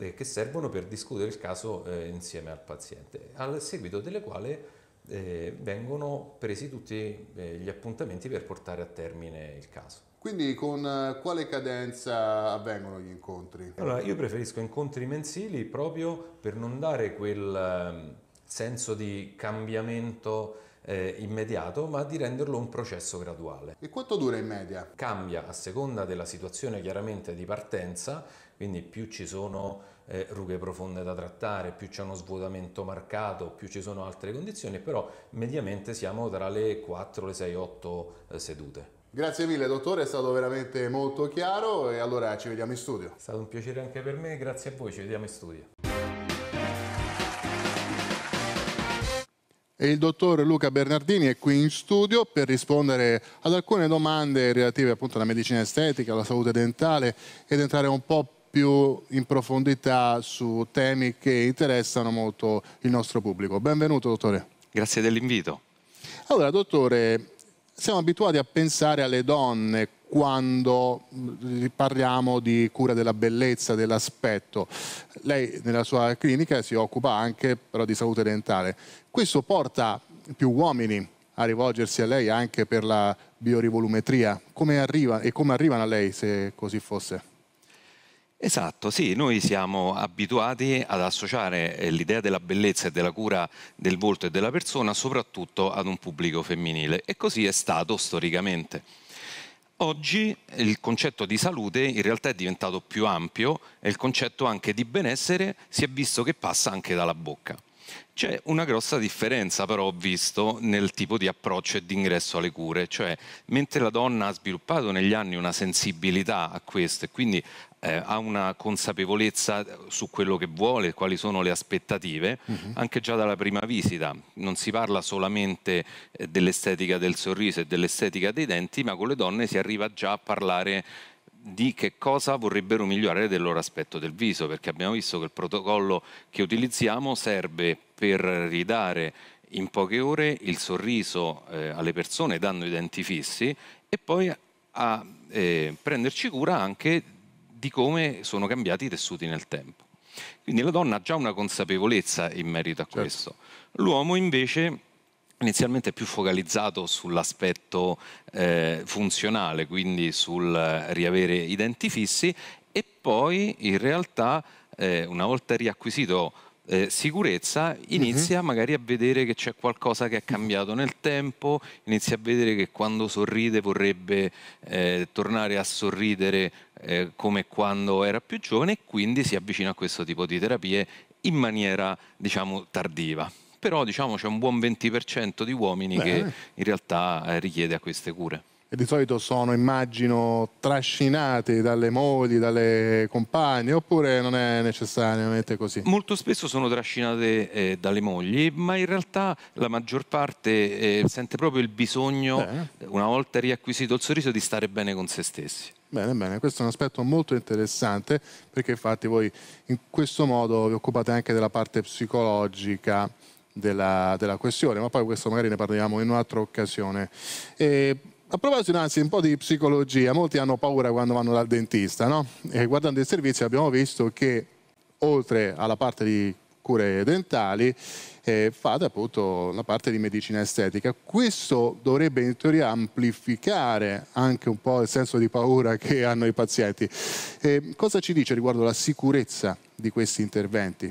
eh, che servono per discutere il caso eh, insieme al paziente, al seguito delle quali eh, vengono presi tutti gli appuntamenti per portare a termine il caso. Quindi con eh, quale cadenza avvengono gli incontri? Allora, io preferisco incontri mensili proprio per non dare quel ehm, senso di cambiamento eh, immediato, ma di renderlo un processo graduale. E quanto dura in media? Cambia a seconda della situazione chiaramente di partenza, quindi più ci sono eh, rughe profonde da trattare, più c'è uno svuotamento marcato, più ci sono altre condizioni, però mediamente siamo tra le 4, le 6, 8 eh, sedute. Grazie mille dottore, è stato veramente molto chiaro e allora ci vediamo in studio. È stato un piacere anche per me, grazie a voi, ci vediamo in studio. E il dottor Luca Bernardini è qui in studio per rispondere ad alcune domande relative appunto alla medicina estetica, alla salute dentale ed entrare un po' più in profondità su temi che interessano molto il nostro pubblico. Benvenuto dottore. Grazie dell'invito. Allora dottore, siamo abituati a pensare alle donne quando parliamo di cura della bellezza, dell'aspetto. Lei nella sua clinica si occupa anche però di salute dentale. Questo porta più uomini a rivolgersi a lei anche per la biorivolumetria. Come arriva e come arrivano a lei se così fosse? Esatto, sì, noi siamo abituati ad associare eh, l'idea della bellezza e della cura del volto e della persona soprattutto ad un pubblico femminile e così è stato storicamente. Oggi il concetto di salute in realtà è diventato più ampio e il concetto anche di benessere si è visto che passa anche dalla bocca. C'è una grossa differenza però ho visto nel tipo di approccio e di ingresso alle cure, cioè mentre la donna ha sviluppato negli anni una sensibilità a questo e quindi eh, ha una consapevolezza eh, su quello che vuole, quali sono le aspettative, uh mhm. -huh. anche già dalla prima visita. Non si parla solamente eh, dell'estetica del sorriso e dell'estetica dei denti, ma con le donne si arriva già a parlare di che cosa vorrebbero migliorare del loro aspetto del viso, perché abbiamo visto che il protocollo che utilizziamo serve per ridare in poche ore il sorriso eh, alle persone dando i denti fissi e poi a eh, prenderci cura anche di come sono cambiati i tessuti nel tempo. Quindi la donna ha già una consapevolezza in merito a certo. questo. L'uomo invece inizialmente è più focalizzato sull'aspetto eh, funzionale, quindi sul riavere i denti fissi e poi in realtà eh, una volta riacquisito eh, sicurezza, mhm. inizia uh-huh. magari a vedere che c'è qualcosa che è cambiato nel tempo, inizia a vedere che quando sorride vorrebbe eh, tornare a sorridere eh, come quando era più giovane e quindi si avvicina a questo tipo di terapie in maniera diciamo tardiva. Però diciamo c'è un buon 20% di uomini Beh. che in realtà eh, richiede a queste cure e di solito sono, immagino, trascinati dalle mogli, dalle compagne, oppure non è necessariamente così? Molto spesso sono trascinate eh, dalle mogli, ma in realtà la maggior parte eh, sente proprio il bisogno, Beh. una volta riacquisito il sorriso, di stare bene con se stessi. Bene, bene, questo è un aspetto molto interessante perché infatti voi in questo modo vi occupate anche della parte psicologica della, della questione, ma poi questo magari ne parliamo in un'altra occasione. E a proposito anzi un po' di psicologia, molti hanno paura quando vanno dal dentista, no? E guardando i servizi abbiamo visto che oltre alla parte di cure dentali eh, fate appunto la parte di medicina estetica. Questo dovrebbe in teoria amplificare anche un po' il senso di paura [laughs] che hanno i pazienti. Eh, cosa ci dice riguardo alla sicurezza di questi interventi?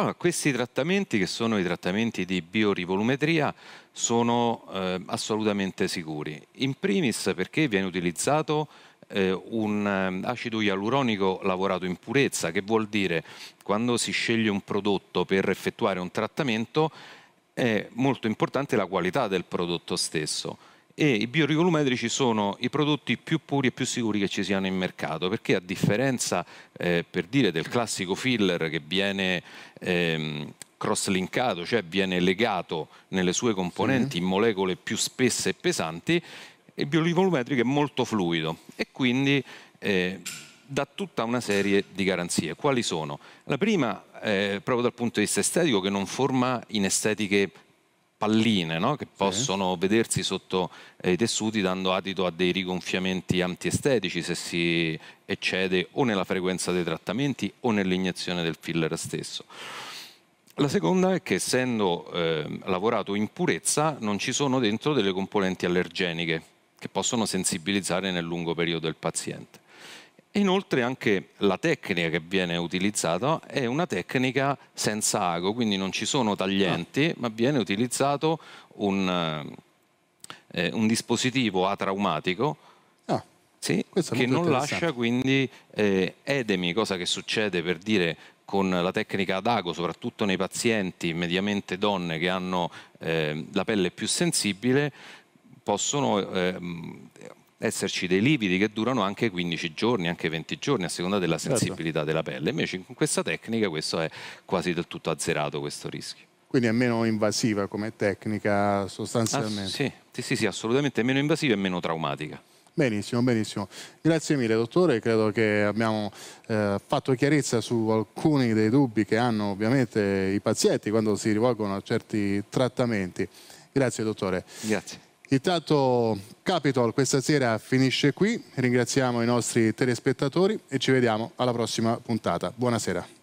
Allora, questi trattamenti, che sono i trattamenti di biorivolumetria, sono eh, assolutamente sicuri. In primis perché viene utilizzato eh, un eh, acido ialuronico lavorato in purezza, che vuol dire quando si sceglie un prodotto per effettuare un trattamento è molto importante la qualità del prodotto stesso e i biorigolumetrici sono i prodotti più puri e più sicuri che ci siano in mercato, perché a differenza, eh, per dire, del classico filler che viene ehm, cross cioè viene legato nelle sue componenti sì. in molecole più spesse e pesanti, il biorigolumetrico è molto fluido e quindi... Eh, da tutta una serie di garanzie. Quali sono? La prima, eh, proprio dal punto di vista estetico, che non forma in estetiche palline no? che possono sì. vedersi sotto eh, i tessuti dando adito a dei rigonfiamenti antiestetici se si eccede o nella frequenza dei trattamenti o nell'iniezione del filler stesso. La seconda è che essendo eh, lavorato in purezza non ci sono dentro delle componenti allergeniche che possono sensibilizzare nel lungo periodo il paziente. Inoltre anche la tecnica che viene utilizzata è una tecnica senza ago, quindi non ci sono taglienti, ah. ma viene utilizzato un, eh, eh, un dispositivo atraumatico ah, sì, che non lascia quindi eh, edemi, cosa che succede per dire con la tecnica ad ago, soprattutto nei pazienti, mediamente donne che hanno eh, la pelle più sensibile, possono eh, esserci dei lividi che durano anche 15 giorni, anche 20 giorni, a seconda della certo. sensibilità della pelle. Invece con questa tecnica questo è quasi del tutto azzerato questo rischio. Quindi è meno invasiva come tecnica sostanzialmente? Ah, sì, sì, sì, sì, assolutamente, è meno invasiva e meno traumatica. Benissimo, benissimo. Grazie mille dottore, credo che abbiamo eh, fatto chiarezza su alcuni dei dubbi che hanno ovviamente i pazienti quando si rivolgono a certi trattamenti. Grazie dottore. Grazie. Il tratto Capitol questa sera finisce qui, ringraziamo i nostri telespettatori e ci vediamo alla prossima puntata. Buonasera.